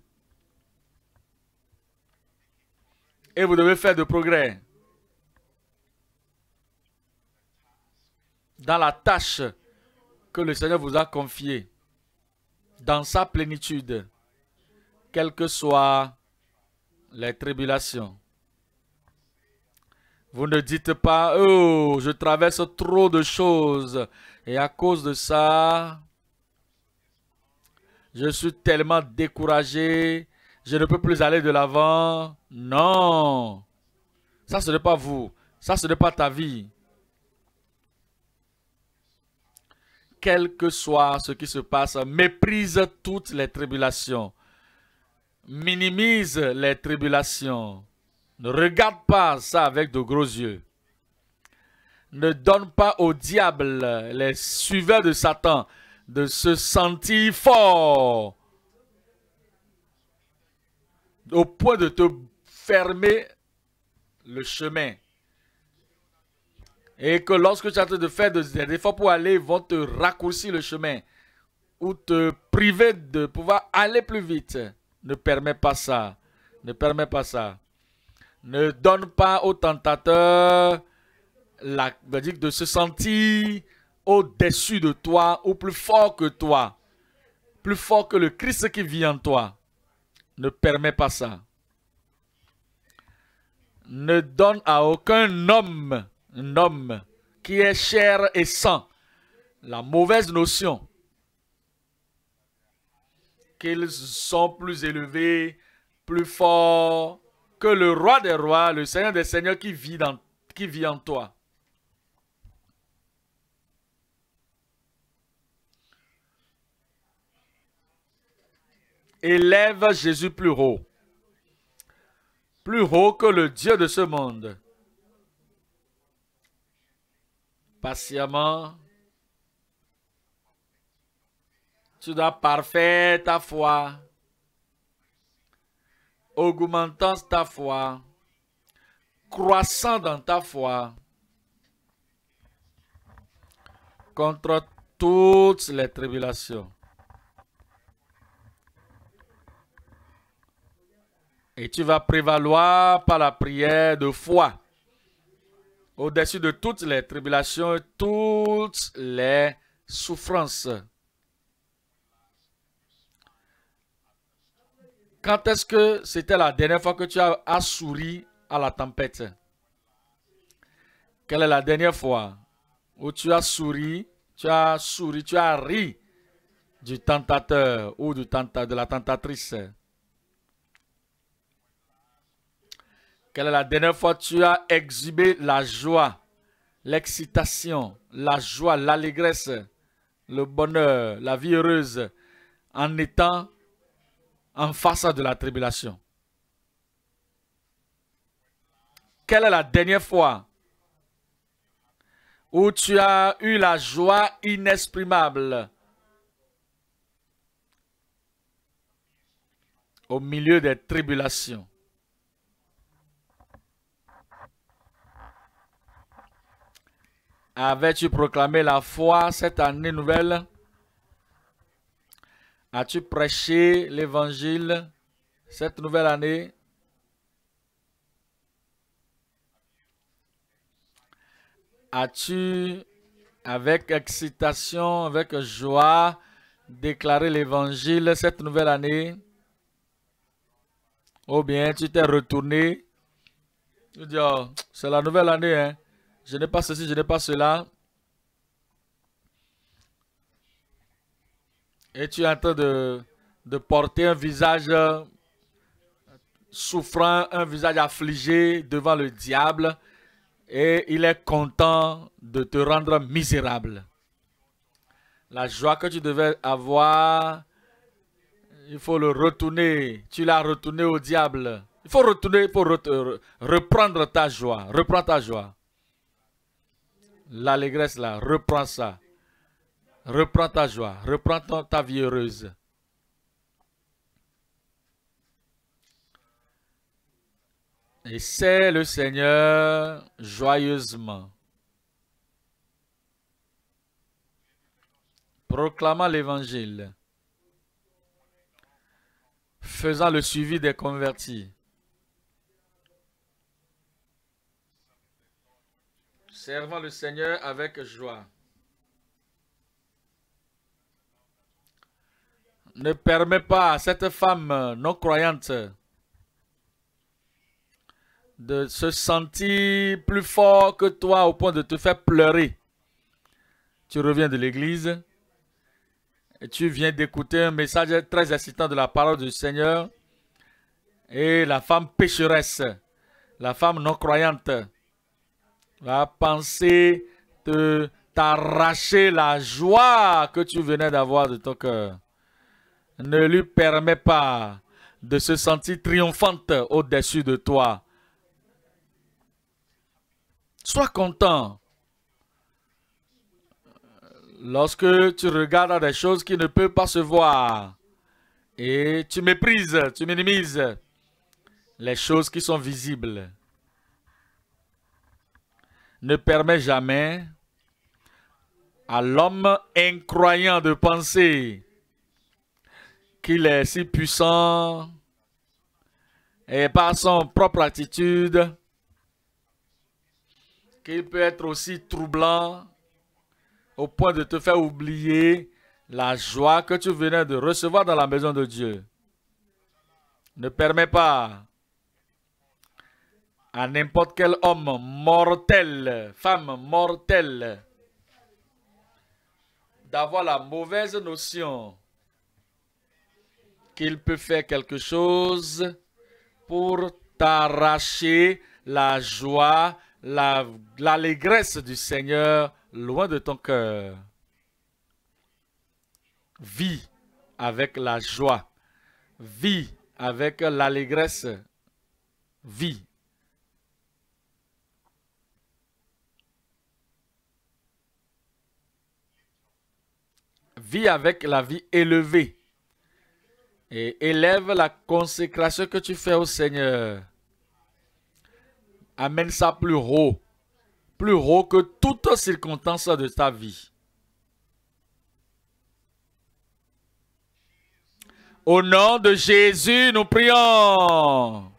Et vous devez faire de progrès dans la tâche que le Seigneur vous a confiée dans sa plénitude, quelles que soient les tribulations. Vous ne dites pas, oh, je traverse trop de choses et à cause de ça, je suis tellement découragé, je ne peux plus aller de l'avant. Non, ça ce n'est pas vous, ça ce n'est pas ta vie. quel que soit ce qui se passe, méprise toutes les tribulations, minimise les tribulations, ne regarde pas ça avec de gros yeux. Ne donne pas au diable, les suiveurs de Satan, de se sentir fort au point de te fermer le chemin et que lorsque tu as de faire des efforts pour aller, ils vont te raccourcir le chemin ou te priver de pouvoir aller plus vite. Ne permets pas ça. Ne permets pas ça. Ne donne pas au tentateur la, de se sentir au-dessus de toi ou plus fort que toi. Plus fort que le Christ qui vit en toi. Ne permets pas ça. Ne donne à aucun homme un homme qui est cher et sans la mauvaise notion qu'ils sont plus élevés, plus forts que le roi des rois, le Seigneur des seigneurs qui vit, qui vit en toi. Élève Jésus plus haut, plus haut que le Dieu de ce monde. patiemment. Tu dois parfaire ta foi, augmentant ta foi, croissant dans ta foi contre toutes les tribulations. Et tu vas prévaloir par la prière de foi au-dessus de toutes les tribulations, toutes les souffrances. Quand est-ce que c'était la dernière fois que tu as, souri à la tempête Quelle est la dernière fois où tu as souri, tu as souri, tu as ri du tentateur ou du de la tentatrice Quelle est la dernière fois que tu as exhibé la joie, l'excitation, la joie, l'allégresse, le bonheur, la vie heureuse en étant en face de la tribulation Quelle est la dernière fois où tu as eu la joie inexprimable au milieu des tribulations Avais-tu proclamé la foi cette année nouvelle As-tu prêché l'évangile cette nouvelle année As-tu, avec excitation, avec joie, déclaré l'évangile cette nouvelle année Ou bien tu t'es retourné Tu dis, oh, c'est la nouvelle année, hein je n'ai pas ceci, je n'ai pas cela. Et tu es en train de, de porter un visage souffrant, un visage affligé devant le diable. Et il est content de te rendre misérable. La joie que tu devais avoir, il faut le retourner. Tu l'as retourné au diable. Il faut retourner pour reprendre ta joie. Reprends ta joie l'allégresse là, reprends ça. Reprends ta joie, reprends ta vie heureuse. Et c'est le Seigneur joyeusement. Proclamant l'évangile, faisant le suivi des convertis, servant le Seigneur avec joie. Ne permet pas à cette femme non croyante de se sentir plus fort que toi au point de te faire pleurer. Tu reviens de l'église et tu viens d'écouter un message très excitant de la parole du Seigneur et la femme pécheresse, la femme non croyante, la pensée de t'arracher la joie que tu venais d'avoir de ton cœur. Ne lui permet pas de se sentir triomphante au-dessus de toi. Sois content. Lorsque tu regardes des choses qui ne peuvent pas se voir et tu méprises, tu minimises les choses qui sont visibles ne permet jamais à l'homme incroyant de penser qu'il est si puissant et par son propre attitude qu'il peut être aussi troublant au point de te faire oublier la joie que tu venais de recevoir dans la maison de Dieu. Ne permet pas à n'importe quel homme mortel, femme mortelle, d'avoir la mauvaise notion qu'il peut faire quelque chose pour t'arracher la joie, l'allégresse du Seigneur loin de ton cœur. Vis avec la joie, vis avec l'allégresse, vis Vis avec la vie élevée. Et élève la consécration que tu fais au Seigneur. Amène ça plus haut. Plus haut que toute circonstance de ta vie. Au nom de Jésus, nous prions.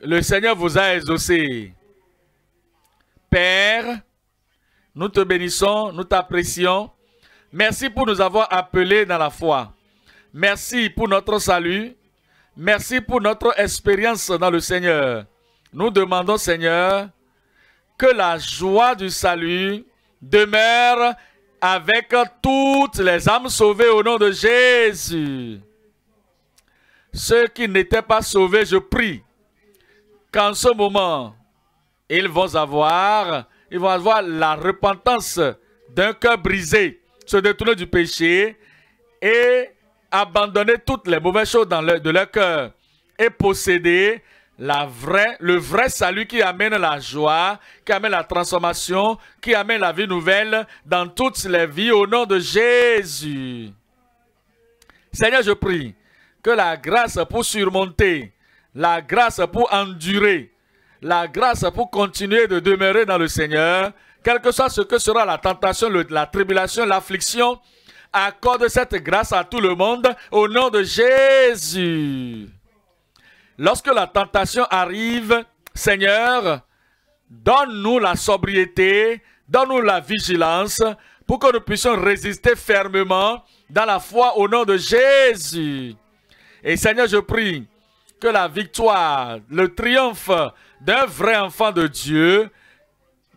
Le Seigneur vous a exaucé. Père, nous te bénissons, nous t'apprécions. Merci pour nous avoir appelés dans la foi. Merci pour notre salut. Merci pour notre expérience dans le Seigneur. Nous demandons, Seigneur, que la joie du salut demeure avec toutes les âmes sauvées au nom de Jésus. Ceux qui n'étaient pas sauvés, je prie qu'en ce moment, ils vont avoir ils vont avoir la repentance d'un cœur brisé, se détourner du péché et abandonner toutes les mauvaises choses dans de leur cœur et posséder la vraie, le vrai salut qui amène la joie, qui amène la transformation, qui amène la vie nouvelle dans toutes les vies au nom de Jésus. Seigneur, je prie que la grâce pour surmonter, la grâce pour endurer, la grâce pour continuer de demeurer dans le Seigneur, quel que soit ce que sera la tentation, la tribulation, l'affliction, accorde cette grâce à tout le monde au nom de Jésus. Lorsque la tentation arrive, Seigneur, donne-nous la sobriété, donne-nous la vigilance pour que nous puissions résister fermement dans la foi au nom de Jésus. Et Seigneur, je prie que la victoire, le triomphe d'un vrai enfant de Dieu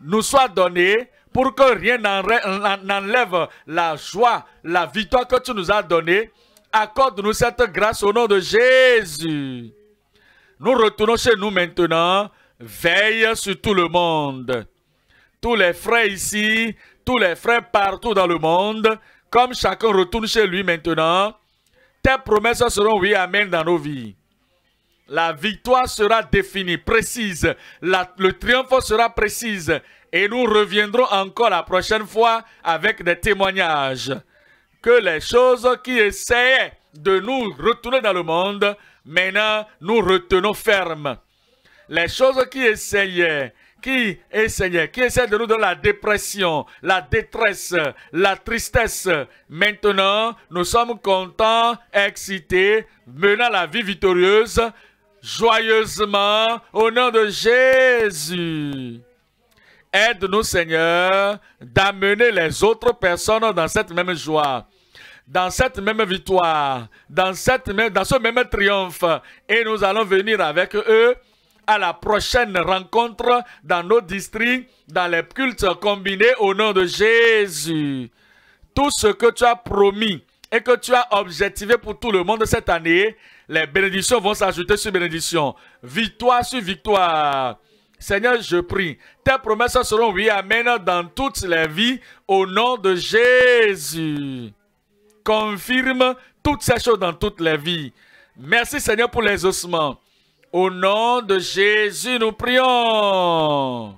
nous soit donné, pour que rien n'enlève la joie, la victoire que tu nous as donnée. Accorde-nous cette grâce au nom de Jésus. Nous retournons chez nous maintenant. Veille sur tout le monde. Tous les frères ici, tous les frères partout dans le monde, comme chacun retourne chez lui maintenant, tes promesses seront oui, amen dans nos vies. La victoire sera définie, précise. le triomphe sera précise. Et nous reviendrons encore la prochaine fois avec des témoignages. Que les choses qui essayaient de nous retourner dans le monde, maintenant nous retenons ferme. Les choses qui essayaient, qui essayaient, qui essayaient de nous donner la dépression, la détresse, la tristesse, maintenant nous sommes contents, excités, menant la vie victorieuse joyeusement au nom de Jésus. Aide-nous, Seigneur, d'amener les autres personnes dans cette même joie, dans cette même victoire, dans, cette dans ce même triomphe. Et nous allons venir avec eux à la prochaine rencontre dans nos districts, dans les cultes combinés au nom de Jésus. Tout ce que tu as promis et que tu as objectivé pour tout le monde cette année, les bénédictions vont s'ajouter sur bénédiction. Victoire sur victoire. Seigneur, je prie. Tes promesses seront oui, amen, dans toutes les vies, au nom de Jésus. Confirme toutes ces choses dans toutes les vies. Merci Seigneur pour les ossements. Au nom de Jésus, nous prions.